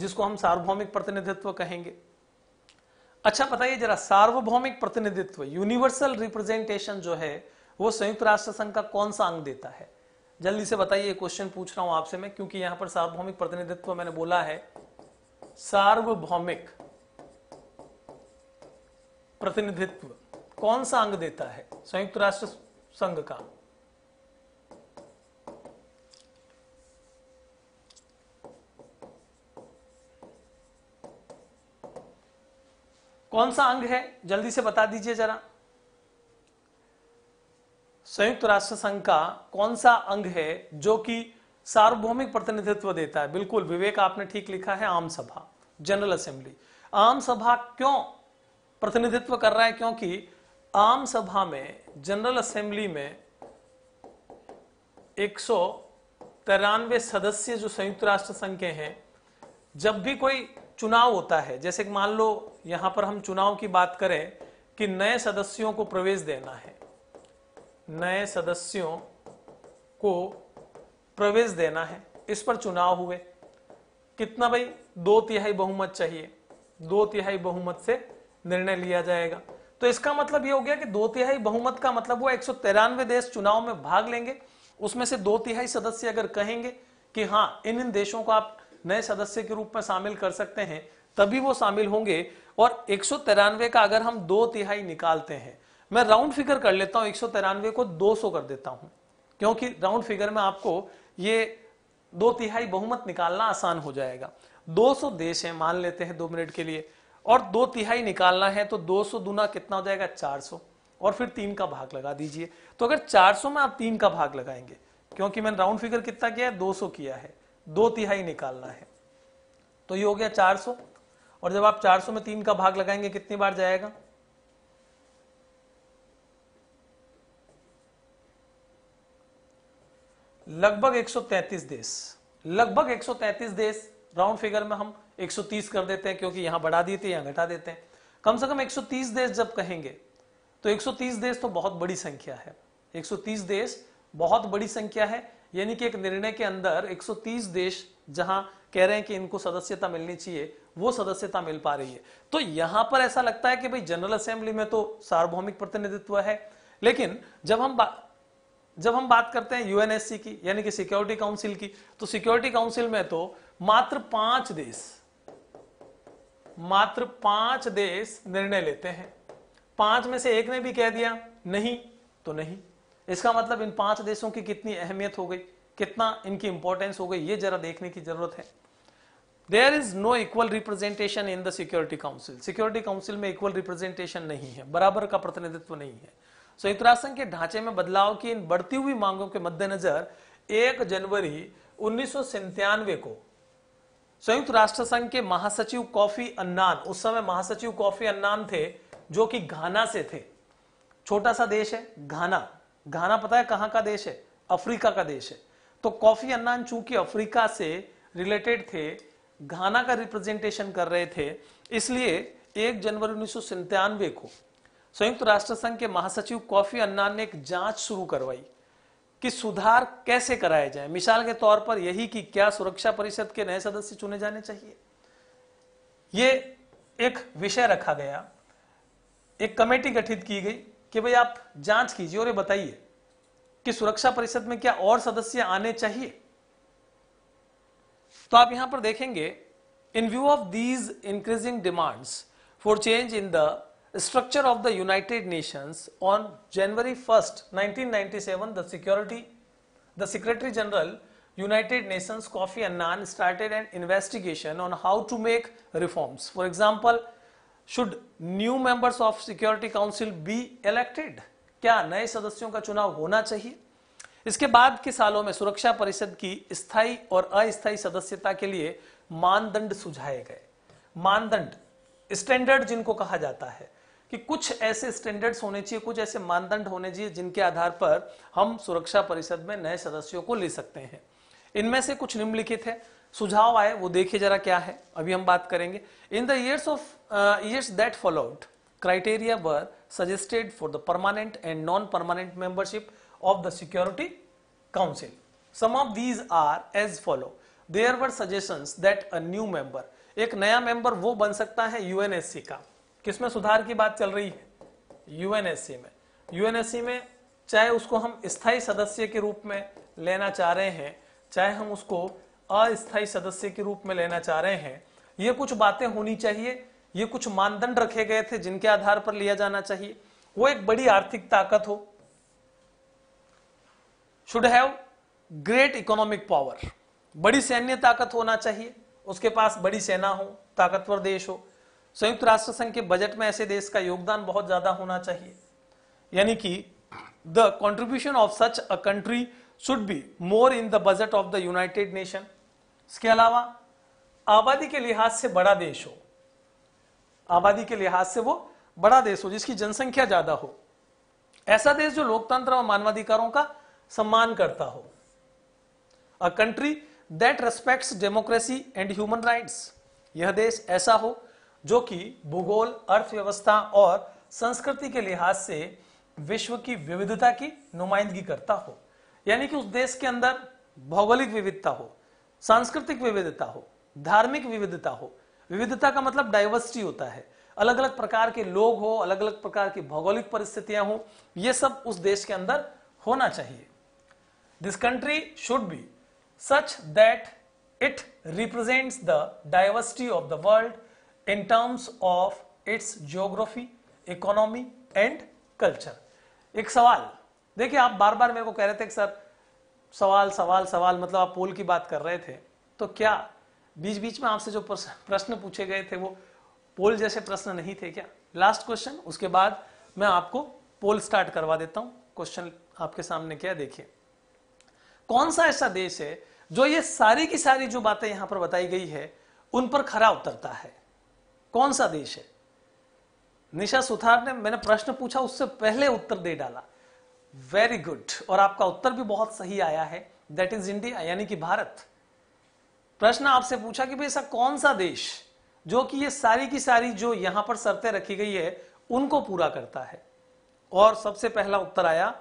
जिसको हम सार्वभौमिक प्रतिनिधित्व कहेंगे अच्छा बताइए जरा सार्वभौमिक प्रतिनिधित्व यूनिवर्सल रिप्रेजेंटेशन जो है वो संयुक्त राष्ट्र संघ का कौन सा अंग देता है जल्दी से बताइए क्वेश्चन पूछ रहा हूं आपसे मैं क्योंकि यहां पर सार्वभौमिक प्रतिनिधित्व मैंने बोला है सार्वभौमिक प्रतिनिधित्व कौन सा अंग देता है संयुक्त राष्ट्र संघ का कौन सा अंग है जल्दी से बता दीजिए जरा संयुक्त राष्ट्र संघ का कौन सा अंग है जो कि सार्वभौमिक प्रतिनिधित्व देता है बिल्कुल विवेक आपने ठीक लिखा है आम सभा जनरल असेंबली आम सभा क्यों प्रतिनिधित्व कर रहा है क्योंकि आम सभा में जनरल असेंबली में एक तिरानवे सदस्य जो संयुक्त राष्ट्र संघ के हैं जब भी कोई चुनाव होता है जैसे कि मान लो यहां पर हम चुनाव की बात करें कि नए सदस्यों को प्रवेश देना है नए सदस्यों को प्रवेश देना है इस पर चुनाव हुए कितना भाई दो तिहाई बहुमत चाहिए दो तिहाई बहुमत से निर्णय लिया जाएगा तो इसका मतलब ये हो गया कि दो तिहाई बहुमत का मतलब हुआ एक देश चुनाव में भाग लेंगे उसमें से दो तिहाई सदस्य अगर कहेंगे कि हाँ इन इन देशों को आप नए सदस्य के रूप में शामिल कर सकते हैं तभी वो शामिल होंगे और एक का अगर हम दो तिहाई निकालते हैं मैं राउंड फिगर कर लेता हूं एक को 200 कर देता हूं क्योंकि राउंड फिगर में आपको ये दो तिहाई बहुमत निकालना आसान हो जाएगा 200 देश हैं मान लेते हैं दो मिनट के लिए और दो तिहाई निकालना है तो दो सौ दुना कितना हो जाएगा चार और फिर तीन का भाग लगा दीजिए तो अगर चार सौ में आप तीन का भाग लगाएंगे क्योंकि मैंने राउंड फिगर कितना किया है दो सौ किया है दो तिहाई निकालना है तो ये हो गया चार और जब आप चार सौ में तीन का भाग लगाएंगे कितनी बार जाएगा लगभग 133 देश लगभग 133 देश राउंड फिगर में हम 130 कर देते हैं क्योंकि यहां बढ़ा देते हैं यहाँ घटा देते हैं कम से कम 130 देश जब कहेंगे तो 130 देश तो बहुत बड़ी संख्या है 130 देश बहुत बड़ी संख्या है यानी कि एक निर्णय के अंदर 130 देश जहां कह रहे हैं कि इनको सदस्यता मिलनी चाहिए वो सदस्यता मिल पा रही है तो यहां पर ऐसा लगता है कि भाई जनरल असेंबली में तो सार्वभौमिक प्रतिनिधित्व है लेकिन जब हम जब हम बात करते हैं यूएनएससी की यानी कि सिक्योरिटी काउंसिल की तो सिक्योरिटी काउंसिल में तो मात्र पांच देश मात्र पांच देश निर्णय लेते हैं पांच में से एक ने भी कह दिया नहीं तो नहीं इसका मतलब इन पांच देशों की कितनी अहमियत हो गई कितना इनकी इंपॉर्टेंस हो गई ये जरा देखने की जरूरत है there is no equal representation in the security council security council में इक्वल रिप्रेजेंटेशन नहीं है बराबर का प्रतिनिधित्व नहीं है संयुक्त राष्ट्र के ढांचे में बदलाव की इन बढ़ती हुई मांगों के मद्देनजर एक जनवरी उन्नीस को संयुक्त राष्ट्र संघ के महासचिव कॉफी अन्नान उस समय महासचिव कॉफी अन्नान थे जो कि घाना से थे छोटा सा देश है घाना घाना पता है कहां का देश है अफ्रीका का देश है तो कॉफी अन्नान चूंकि अफ्रीका से रिलेटेड थे घाना का रिप्रेजेंटेशन कर रहे थे इसलिए एक जनवरी उन्नीस को संयुक्त राष्ट्र संघ के महासचिव कॉफी अन्नान ने एक जांच शुरू करवाई कि सुधार कैसे कराया जाए मिसाल के तौर पर यही कि क्या सुरक्षा परिषद के नए सदस्य चुने जाने चाहिए ये एक विषय रखा गया एक कमेटी गठित की गई कि भाई आप जांच कीजिए और ये बताइए कि सुरक्षा परिषद में क्या और सदस्य आने चाहिए तो आप यहां पर देखेंगे in view of these increasing demands for change in the structure of the United Nations on January 1st 1997 the security the secretary general United Nations Kofi Annan started an investigation on how to make reforms for example should new members of security council be elected क्या नए सदस्यों का चुनाव होना चाहिए इसके बाद के सालों में सुरक्षा परिषद की स्थायी और अस्थायी सदस्यता के लिए मानदंड सुझाए गए मानदंड स्टैंडर्ड जिनको कहा जाता है कि कुछ ऐसे स्टैंडर्ड्स होने चाहिए कुछ ऐसे मानदंड होने चाहिए जिनके आधार पर हम सुरक्षा परिषद में नए सदस्यों को ले सकते हैं इनमें से कुछ निम्नलिखित है सुझाव आए वो देखिए जरा क्या है अभी हम बात करेंगे in the years of years that followed criteria were suggested for the permanent and non permanent membership of the security council some of these are as follow there were suggestions that a new member एक नया member वो बन सकता है UNSC का किसमें सुधार की बात चल रही है यूएनएससी में यूएनएससी में चाहे उसको हम स्थायी सदस्य के रूप में लेना चाह रहे हैं चाहे हम उसको अस्थायी सदस्य के रूप में लेना चाह रहे हैं ये कुछ बातें होनी चाहिए ये कुछ मानदंड रखे गए थे जिनके आधार पर लिया जाना चाहिए वो एक बड़ी आर्थिक ताकत हो should have great economic power बड़ी सैन्य ताकत होना चाहिए उसके पास बड़ी सेना हो ताकतवर देश हो संयुक्त राष्ट्र संघ के बजट में ऐसे देश का योगदान बहुत ज्यादा होना चाहिए यानी कि the contribution of such a country should be more in the budget of the United Nation इसके अलावा आबादी के लिहाज से बड़ा देश हो आबादी के लिहाज से वो बड़ा देश हो जिसकी जनसंख्या ज्यादा हो ऐसा देश जो लोकतंत्र और मानवाधिकारों का सम्मान करता हो a country that respects democracy and human rights यह देश ऐसा हो जो कि भूगोल अर्थव्यवस्था और संस्कृति के लिहाज से विश्व की विविधता की नुमाइंदगी करता हो यानी कि उस देश के अंदर भौगोलिक विविधता हो सांस्कृतिक विविधता हो धार्मिक विविधता हो विविधता का मतलब डाइवर्सिटी होता है अलग अलग प्रकार के लोग हो अलग अलग प्रकार की भौगोलिक परिस्थितियां हो यह सब उस देश के अंदर होना चाहिए this country should be such that it represent the diversity of the world in terms of its geography, economy and culture. एक सवाल देखिए आप बार बार मेरे को कह रहे थे कि सर सवाल सवाल सवाल मतलब आप पोल की बात कर रहे थे तो क्या बीच बीच में आपसे जो प्रश्न पूछे गए थे वो पोल जैसे प्रश्न नहीं थे क्या लास्ट क्वेश्चन उसके बाद मैं आपको पोल स्टार्ट करवा देता हूं क्वेश्चन आपके सामने क्या देखिए कौन सा ऐसा देश है जो ये सारी की सारी जो बातें यहां पर बताई गई है उन पर खरा उतरता है कौन सा देश है निशा सुथार ने मैंने प्रश्न पूछा उससे पहले उत्तर दे डाला वेरी गुड और आपका उत्तर भी बहुत सही आया है दैट इज इंडिया यानी कि भारत प्रश्न आपसे पूछा कि भाई ऐसा कौन सा देश जो कि ये सारी की सारी जो यहां पर शर्तें रखी गई है उनको पूरा करता है और सबसे पहला उत्तर आया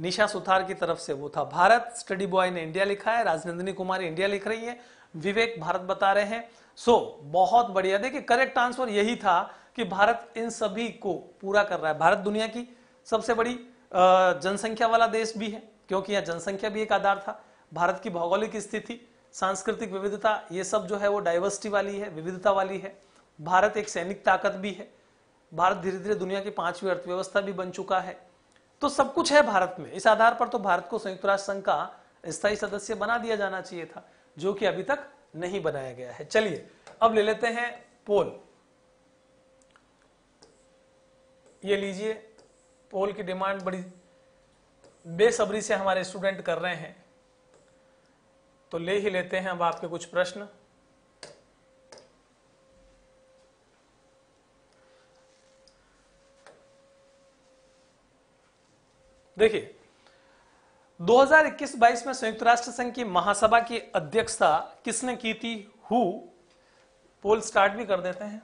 निशा सुथार की तरफ से वो था भारत स्टडी बॉय ने इंडिया लिखा है राजनंदिनी कुमारी इंडिया लिख रही है विवेक भारत बता रहे हैं सो so, बहुत बढ़िया देखिए करेक्ट आंसर यही था कि भारत इन सभी को पूरा कर रहा है भारत दुनिया की सबसे बड़ी जनसंख्या वाला देश भी है क्योंकि यह जनसंख्या भी एक आधार था भारत की भौगोलिक स्थिति सांस्कृतिक विविधता ये सब जो है वो डाइवर्सिटी वाली है विविधता वाली है भारत एक सैनिक ताकत भी है भारत धीरे धीरे दुनिया की पांचवी अर्थव्यवस्था भी बन चुका है तो सब कुछ है भारत में इस आधार पर तो भारत को संयुक्त राष्ट्र संघ का स्थायी सदस्य बना दिया जाना चाहिए था जो कि अभी तक नहीं बनाया गया है चलिए अब ले लेते हैं पोल ये लीजिए पोल की डिमांड बड़ी बेसब्री से हमारे स्टूडेंट कर रहे हैं तो ले ही लेते हैं अब आपके कुछ प्रश्न देखिए 2021-22 में संयुक्त राष्ट्र संघ की महासभा की अध्यक्षता किसने की थी हु पोल स्टार्ट भी कर देते हैं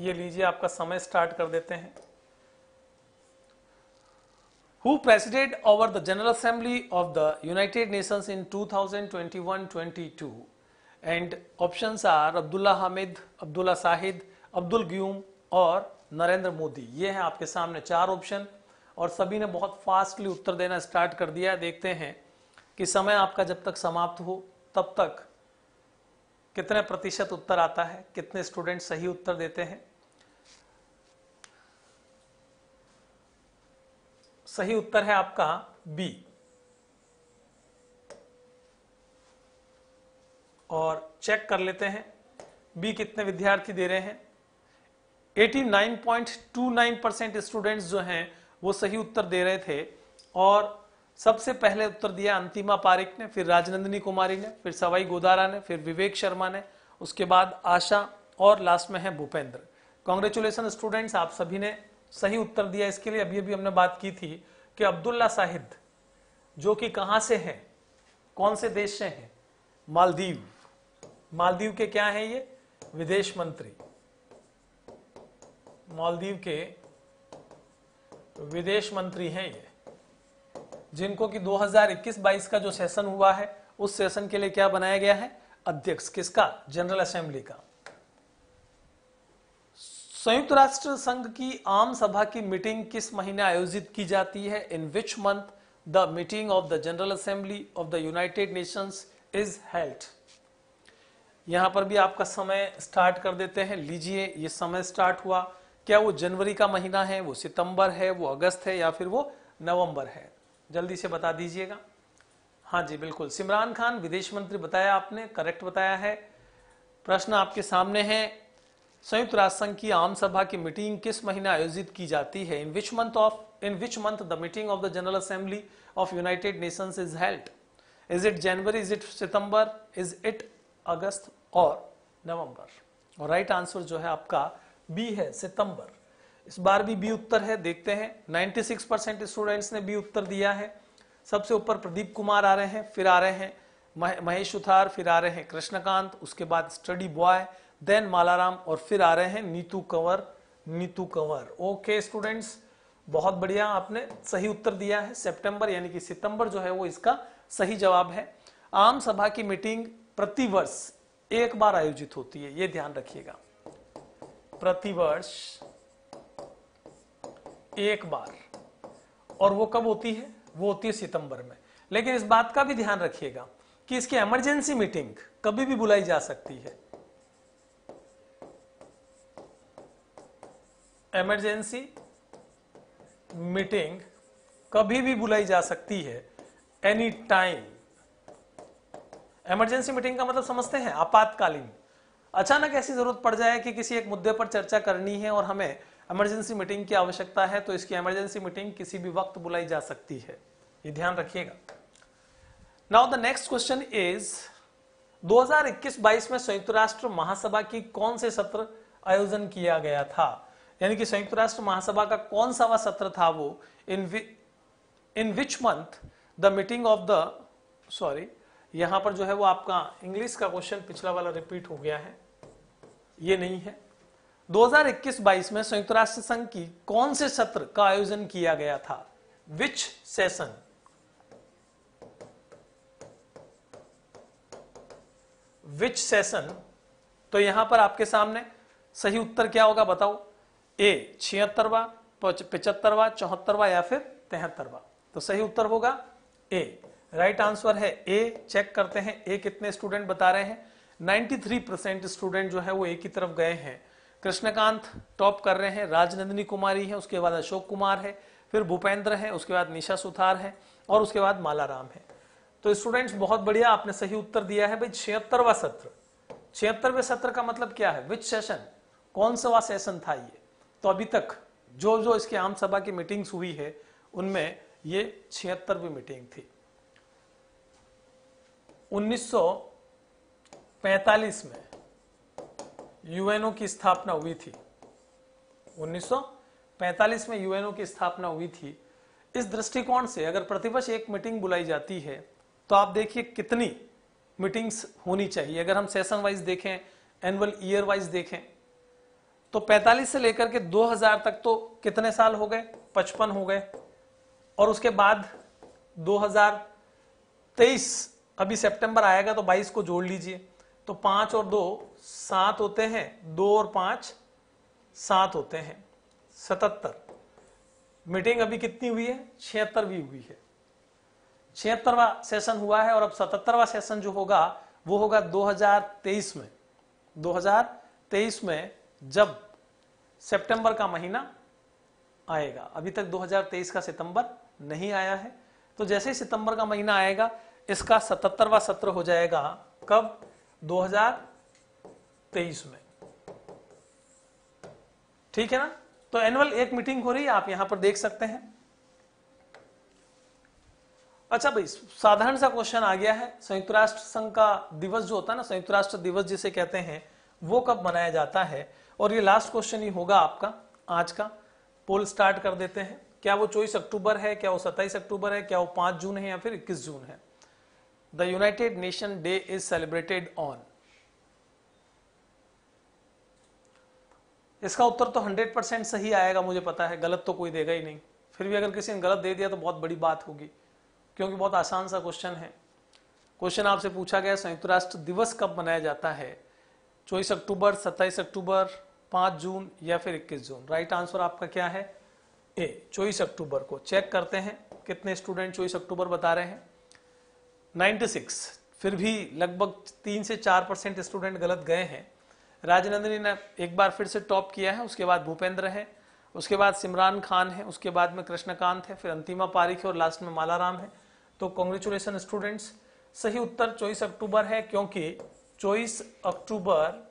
ये लीजिए आपका समय स्टार्ट कर देते हैं who president over the general assembly of the United Nations in 2021-22 and options are Abdulla Hamid Abdulla Shahid Abdul Gayoom और नरेंद्र मोदी ये हैं आपके सामने चार ऑप्शन और सभी ने बहुत फास्टली उत्तर देना स्टार्ट कर दिया देखते हैं कि समय आपका जब तक समाप्त हो तब तक कितने प्रतिशत उत्तर आता है कितने स्टूडेंट सही उत्तर देते हैं सही उत्तर है आपका बी और चेक कर लेते हैं बी कितने विद्यार्थी दे रहे हैं 89.29 परसेंट स्टूडेंट्स जो हैं वो सही उत्तर दे रहे थे और सबसे पहले उत्तर दिया अंतिमा पारिक ने फिर राजनंदिनी कुमारी ने फिर सवाई गोदारा ने फिर विवेक शर्मा ने उसके बाद आशा और लास्ट में है भूपेंद्र कॉन्ग्रेचुलेसन स्टूडेंट्स आप सभी ने सही उत्तर दिया इसके लिए अभी अभी हमने बात की थी कि अब्दुल्ला साहिद जो कि कहाँ से हैं कौन से देश से हैं मालदीव मालदीव के क्या हैं ये विदेश मंत्री मालदीव के तो विदेश मंत्री हैं ये जिनको कि 2021-22 का जो सेशन हुआ है उस सेशन के लिए क्या बनाया गया है अध्यक्ष किसका जनरल असेंबली का संयुक्त राष्ट्र संघ की आम सभा की मीटिंग किस महीने आयोजित की जाती है in which month the meeting of the general assembly of the United Nations is held यहां पर भी आपका समय स्टार्ट कर देते हैं लीजिए ये समय स्टार्ट हुआ क्या वो जनवरी का महीना है वो सितंबर है वो अगस्त है या फिर वो नवंबर है जल्दी से बता दीजिएगा हाँ जी बिल्कुल सिमरान खान विदेश मंत्री बताया आपने करेक्ट बताया है प्रश्न आपके सामने है संयुक्त राष्ट्र संघ की आम सभा की मीटिंग किस महीने आयोजित की जाती है in which month of in which month the meeting of the general assembly of United Nations is held is it January is it September is it August और नवंबर राइट आंसर जो है आपका बी है सितंबर इस बार भी बी उत्तर है देखते हैं 96 परसेंट स्टूडेंट्स ने बी उत्तर दिया है सबसे ऊपर प्रदीप कुमार आ रहे हैं फिर आ रहे हैं महेश उथार फिर आ रहे हैं कृष्णकांत उसके बाद स्टडी बॉय देन मालाराम और फिर आ रहे हैं नीतू कंवर नीतू कंवर ओके स्टूडेंट्स बहुत बढ़िया आपने सही उत्तर दिया है सितंबर यानी कि सितंबर जो है वो इसका सही जवाब है आम सभा की मीटिंग प्रतिवर्ष एक बार आयोजित होती है ये ध्यान रखिएगा प्रतिवर्ष एक बार और वो कब होती है वो होती है सितंबर में लेकिन इस बात का भी ध्यान रखिएगा कि इसकी इमरजेंसी मीटिंग कभी भी बुलाई जा सकती है इमरजेंसी मीटिंग कभी भी बुलाई जा सकती है एनी टाइम इमरजेंसी मीटिंग का मतलब समझते हैं आपातकालीन अचानक ऐसी जरूरत पड़ जाए कि किसी एक मुद्दे पर चर्चा करनी है और हमें इमरजेंसी मीटिंग की आवश्यकता है तो इसकी इमरजेंसी मीटिंग किसी भी वक्त बुलाई जा सकती है ये ध्यान रखिएगा now the next question is 2021-22 में संयुक्त राष्ट्र महासभा की कौन से सत्र आयोजन किया गया था यानी कि संयुक्त राष्ट्र महासभा का कौन सा सत्र था वो in in which month the meeting of the sorry यहां पर जो है वो आपका इंग्लिश का क्वेश्चन पिछला वाला रिपीट हो गया है ये नहीं है 2021-22 में संयुक्त राष्ट्र संघ की कौन से सत्र का आयोजन किया गया था विच सेशन विच सेशन तो यहां पर आपके सामने सही उत्तर क्या होगा बताओ ए छिहत्तरवा पिचहत्तरवा चौहत्तरवा या फिर तिहत्तरवा तो सही उत्तर होगा ए राइट आंसर है ए चेक करते हैं ए कितने स्टूडेंट बता रहे हैं 93 परसेंट स्टूडेंट जो है वो ए की तरफ गए हैं कृष्णकांत टॉप कर रहे हैं राजनंदिनी कुमारी है उसके बाद अशोक कुमार है फिर भूपेंद्र है उसके बाद निशा सुथार है और उसके बाद माला राम है तो स्टूडेंट्स बहुत बढ़िया आपने सही उत्तर दिया है भाई छिहत्तरवा सत्र छिहत्तरवे सत्र का मतलब क्या है विच सेशन कौन सा सेशन था ये तो अभी तक जो जो इसके आम सभा की मीटिंग्स हुई है उनमें ये छिहत्तरवी मीटिंग थी 1945 में यूएनओ की स्थापना हुई थी 1945 में यूएनओ की स्थापना हुई थी इस दृष्टिकोण से अगर प्रतिवर्ष एक मीटिंग बुलाई जाती है तो आप देखिए कितनी मीटिंग्स होनी चाहिए अगर हम सेशन वाइज देखें एनुअल ईयर वाइज देखें तो 45 से लेकर के 2000 तक तो कितने साल हो गए 55 हो गए और उसके बाद 2023 अभी सितंबर आएगा तो 22 को जोड़ लीजिए तो पांच और दो सात होते हैं दो और पांच सात होते हैं सतहत्तर मीटिंग अभी कितनी हुई है छिहत्तरवीं हुई है छिहत्तरवा सेशन हुआ है और अब सतहत्तरवा सेशन जो होगा वो होगा 2023 में 2023 में जब सितंबर का महीना आएगा अभी तक 2023 का सितंबर नहीं आया है तो जैसे ही सितंबर का महीना आएगा इसका सतहत्तरवा सत्र हो जाएगा कब 2023 में ठीक है ना तो एनुअल एक मीटिंग हो रही है आप यहां पर देख सकते हैं अच्छा भाई साधारण सा क्वेश्चन आ गया है संयुक्त राष्ट्र संघ का दिवस जो होता है ना संयुक्त राष्ट्र दिवस जिसे कहते हैं वो कब मनाया जाता है और ये लास्ट क्वेश्चन ही होगा आपका आज का पोल स्टार्ट कर देते हैं क्या वो चौबीस अक्टूबर है क्या वो सत्ताईस अक्टूबर है क्या वो पांच जून है या फिर इक्कीस जून है the United Nations Day is celebrated on? इसका उत्तर तो 100 परसेंट सही आएगा मुझे पता है गलत तो कोई देगा ही नहीं फिर भी अगर किसी ने गलत दे दिया तो बहुत बड़ी बात होगी क्योंकि बहुत आसान सा क्वेश्चन है क्वेश्चन आपसे पूछा गया संयुक्त राष्ट्र दिवस कब मनाया जाता है चौबीस अक्टूबर सत्ताईस अक्टूबर पांच जून या फिर इक्कीस जून राइट आंसर आपका क्या है ए चौबीस अक्टूबर को चेक करते हैं कितने स्टूडेंट चौबीस अक्टूबर बता रहे हैं 96 फिर भी लगभग तीन से चार परसेंट स्टूडेंट गलत गए हैं राजनंदनी ने एक बार फिर से टॉप किया है उसके बाद भूपेंद्र है उसके बाद सिमरान खान है उसके बाद में कृष्णकांत है फिर अंतिमा पारिक है और लास्ट में मालाराम है तो कॉन्ग्रेचुलेसन स्टूडेंट्स सही उत्तर चौबीस अक्टूबर है क्योंकि चौबीस अक्टूबर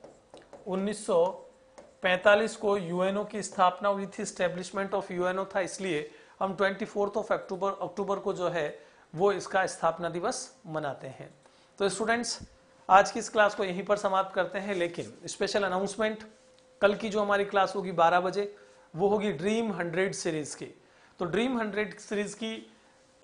1945 को यूएनओ की स्थापना हुई थी स्टेब्लिशमेंट ऑफ यूएनओ था इसलिए हम ट्वेंटी ऑफ अक्टूबर अक्टूबर को जो है वो इसका स्थापना दिवस मनाते हैं तो स्टूडेंट्स आज की इस क्लास को यहीं पर समाप्त करते हैं लेकिन स्पेशल अनाउंसमेंट कल की जो हमारी क्लास होगी 12 बजे वो होगी ड्रीम 100 सीरीज की तो ड्रीम 100 सीरीज की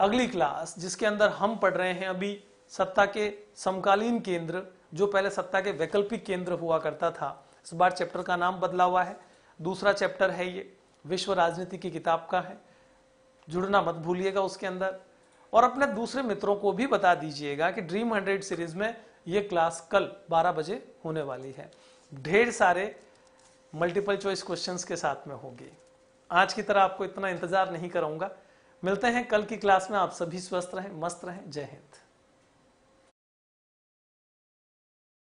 अगली क्लास जिसके अंदर हम पढ़ रहे हैं अभी सत्ता के समकालीन केंद्र जो पहले सत्ता के वैकल्पिक केंद्र हुआ करता था इस बार चैप्टर का नाम बदला हुआ है दूसरा चैप्टर है ये विश्व राजनीति की किताब का है जुड़ना मत भूलिएगा उसके अंदर और अपने दूसरे मित्रों को भी बता दीजिएगा कि ड्रीम हंड्रेड सीरीज में ये क्लास कल 12 बजे होने वाली है ढेर सारे मल्टीपल चॉइस क्वेश्चंस के साथ में होगी आज की तरह आपको इतना इंतजार नहीं कराऊंगा मिलते हैं कल की क्लास में आप सभी स्वस्थ रहें मस्त रहें जय हिंद